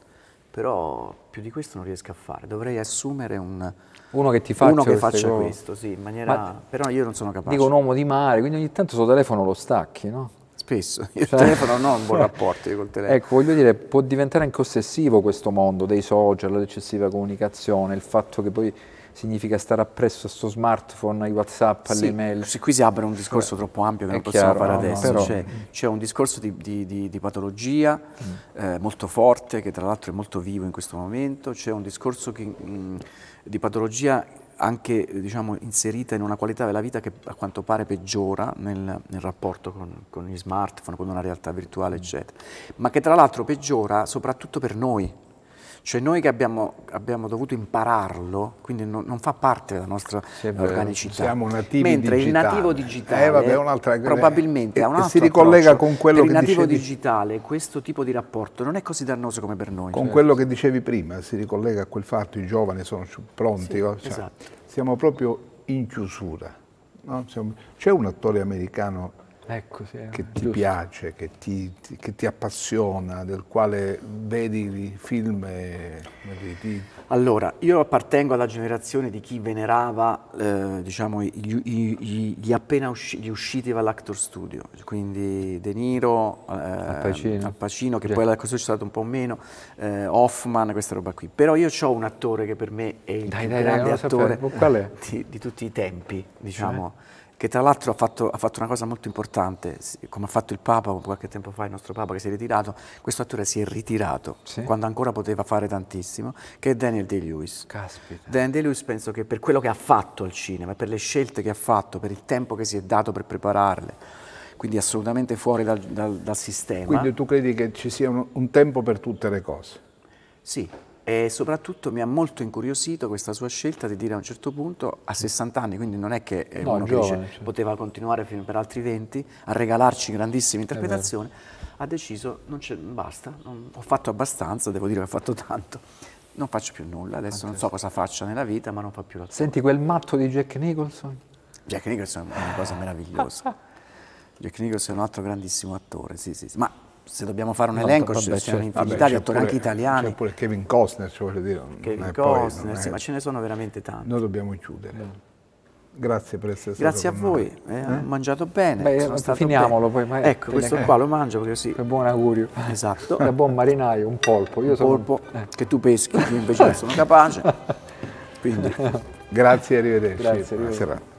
però più di questo non riesco a fare. Dovrei assumere un, uno che ti faccia, uno che faccia cose. questo, sì, in maniera... Ma, però io non sono capace. Dico un uomo di mare, quindi ogni tanto il suo telefono lo stacchi, no? Spesso, io cioè, il telefono non ho un buon cioè, rapporto col telefono. Ecco, voglio dire, può diventare anche ossessivo questo mondo dei social, l'eccessiva comunicazione, il fatto che poi significa stare appresso a sto smartphone, ai whatsapp, alle sì, mail. Sì, qui si apre un discorso eh, troppo ampio che non possiamo chiaro, fare no, adesso, no, c'è, cioè, un discorso di, di, di, di patologia mm. eh, molto forte, che tra l'altro è molto vivo in questo momento, c'è un discorso che, mh, mm, di patologia anche diciamo, inserita in una qualità della vita che a quanto pare peggiora nel, nel rapporto con, con gli smartphone, con una realtà virtuale, mm. eccetera, ma che tra l'altro peggiora soprattutto per noi, cioè noi che abbiamo, abbiamo dovuto impararlo, quindi non, non, fa parte della nostra eh, sì, organicità. Siamo nativi Mentre digitali. il nativo eh, digitale eh, vabbè, probabilmente eh, ha un altro si ricollega con quello per che il nativo dicevi... digitale questo tipo di rapporto non è così dannoso come per noi. Con certo. quello che dicevi prima, si ricollega a quel fatto, i giovani sono pronti. Sì, oh, esatto. cioè, esatto. Siamo proprio in chiusura. No? C'è un attore americano ecco, sì, che eh. ti giusto. piace, che ti, ti, che ti, appassiona, del quale vedi film. E, ti... Allora, io appartengo alla generazione di chi venerava eh, diciamo, gli, gli, gli, appena usci, gli usciti dall'Actor Studio, quindi De Niro, eh, Al Pacino. Al Pacino, che Già. poi all'Actor Studio è stato un po' meno, eh, Hoffman, questa roba qui. Però io ho un attore che per me è il dai, più dai, grande dai, attore di, di, tutti i tempi, diciamo. Eh che tra l'altro ha fatto, ha fatto, una cosa molto importante, come ha fatto il Papa qualche tempo fa, il nostro Papa che si è ritirato, questo attore si è ritirato sì. quando ancora poteva fare tantissimo, che è Daniel Day-Lewis. Caspita. Daniel Day-Lewis penso che per quello che ha fatto al cinema, per le scelte che ha fatto, per il tempo che si è dato per prepararle, quindi assolutamente fuori dal, dal, dal sistema. Quindi tu credi che ci sia un, un tempo per tutte le cose? Sì, e soprattutto mi ha molto incuriosito questa sua scelta di dire a un certo punto, a 60 anni, quindi non è che eh, no, uno giovane, dice, cioè. poteva continuare fino per altri 20, a regalarci grandissime interpretazioni, ha deciso, non basta, non, ho fatto abbastanza, devo dire che ho fatto tanto, non faccio più nulla, adesso Anche non so cosa faccia nella vita, ma non fa più la Senti quel matto di Jack Nicholson? Jack Nicholson è una cosa meravigliosa. Jack Nicholson è un altro grandissimo attore, sì, sì, sì. ma se dobbiamo fare un elenco, ci sono un'infinità di attori anche italiani. C'è pure Kevin Costner, cioè voglio dire. Kevin Costner, poi, sì, è... ma ce ne sono veramente tanti. Noi dobbiamo chiudere. Mm. Grazie per essere Grazie stato Grazie a voi, eh? ho eh? mangiato bene. Beh, finiamolo bene. poi. Ma ecco, fine. Eh, questo eh. qua lo mangio perché sì. È buon augurio. Esatto. È buon marinaio, un polpo. Io un polpo un... che tu peschi, io invece non sono capace. Quindi. Grazie, arrivederci. Grazie, arrivederci.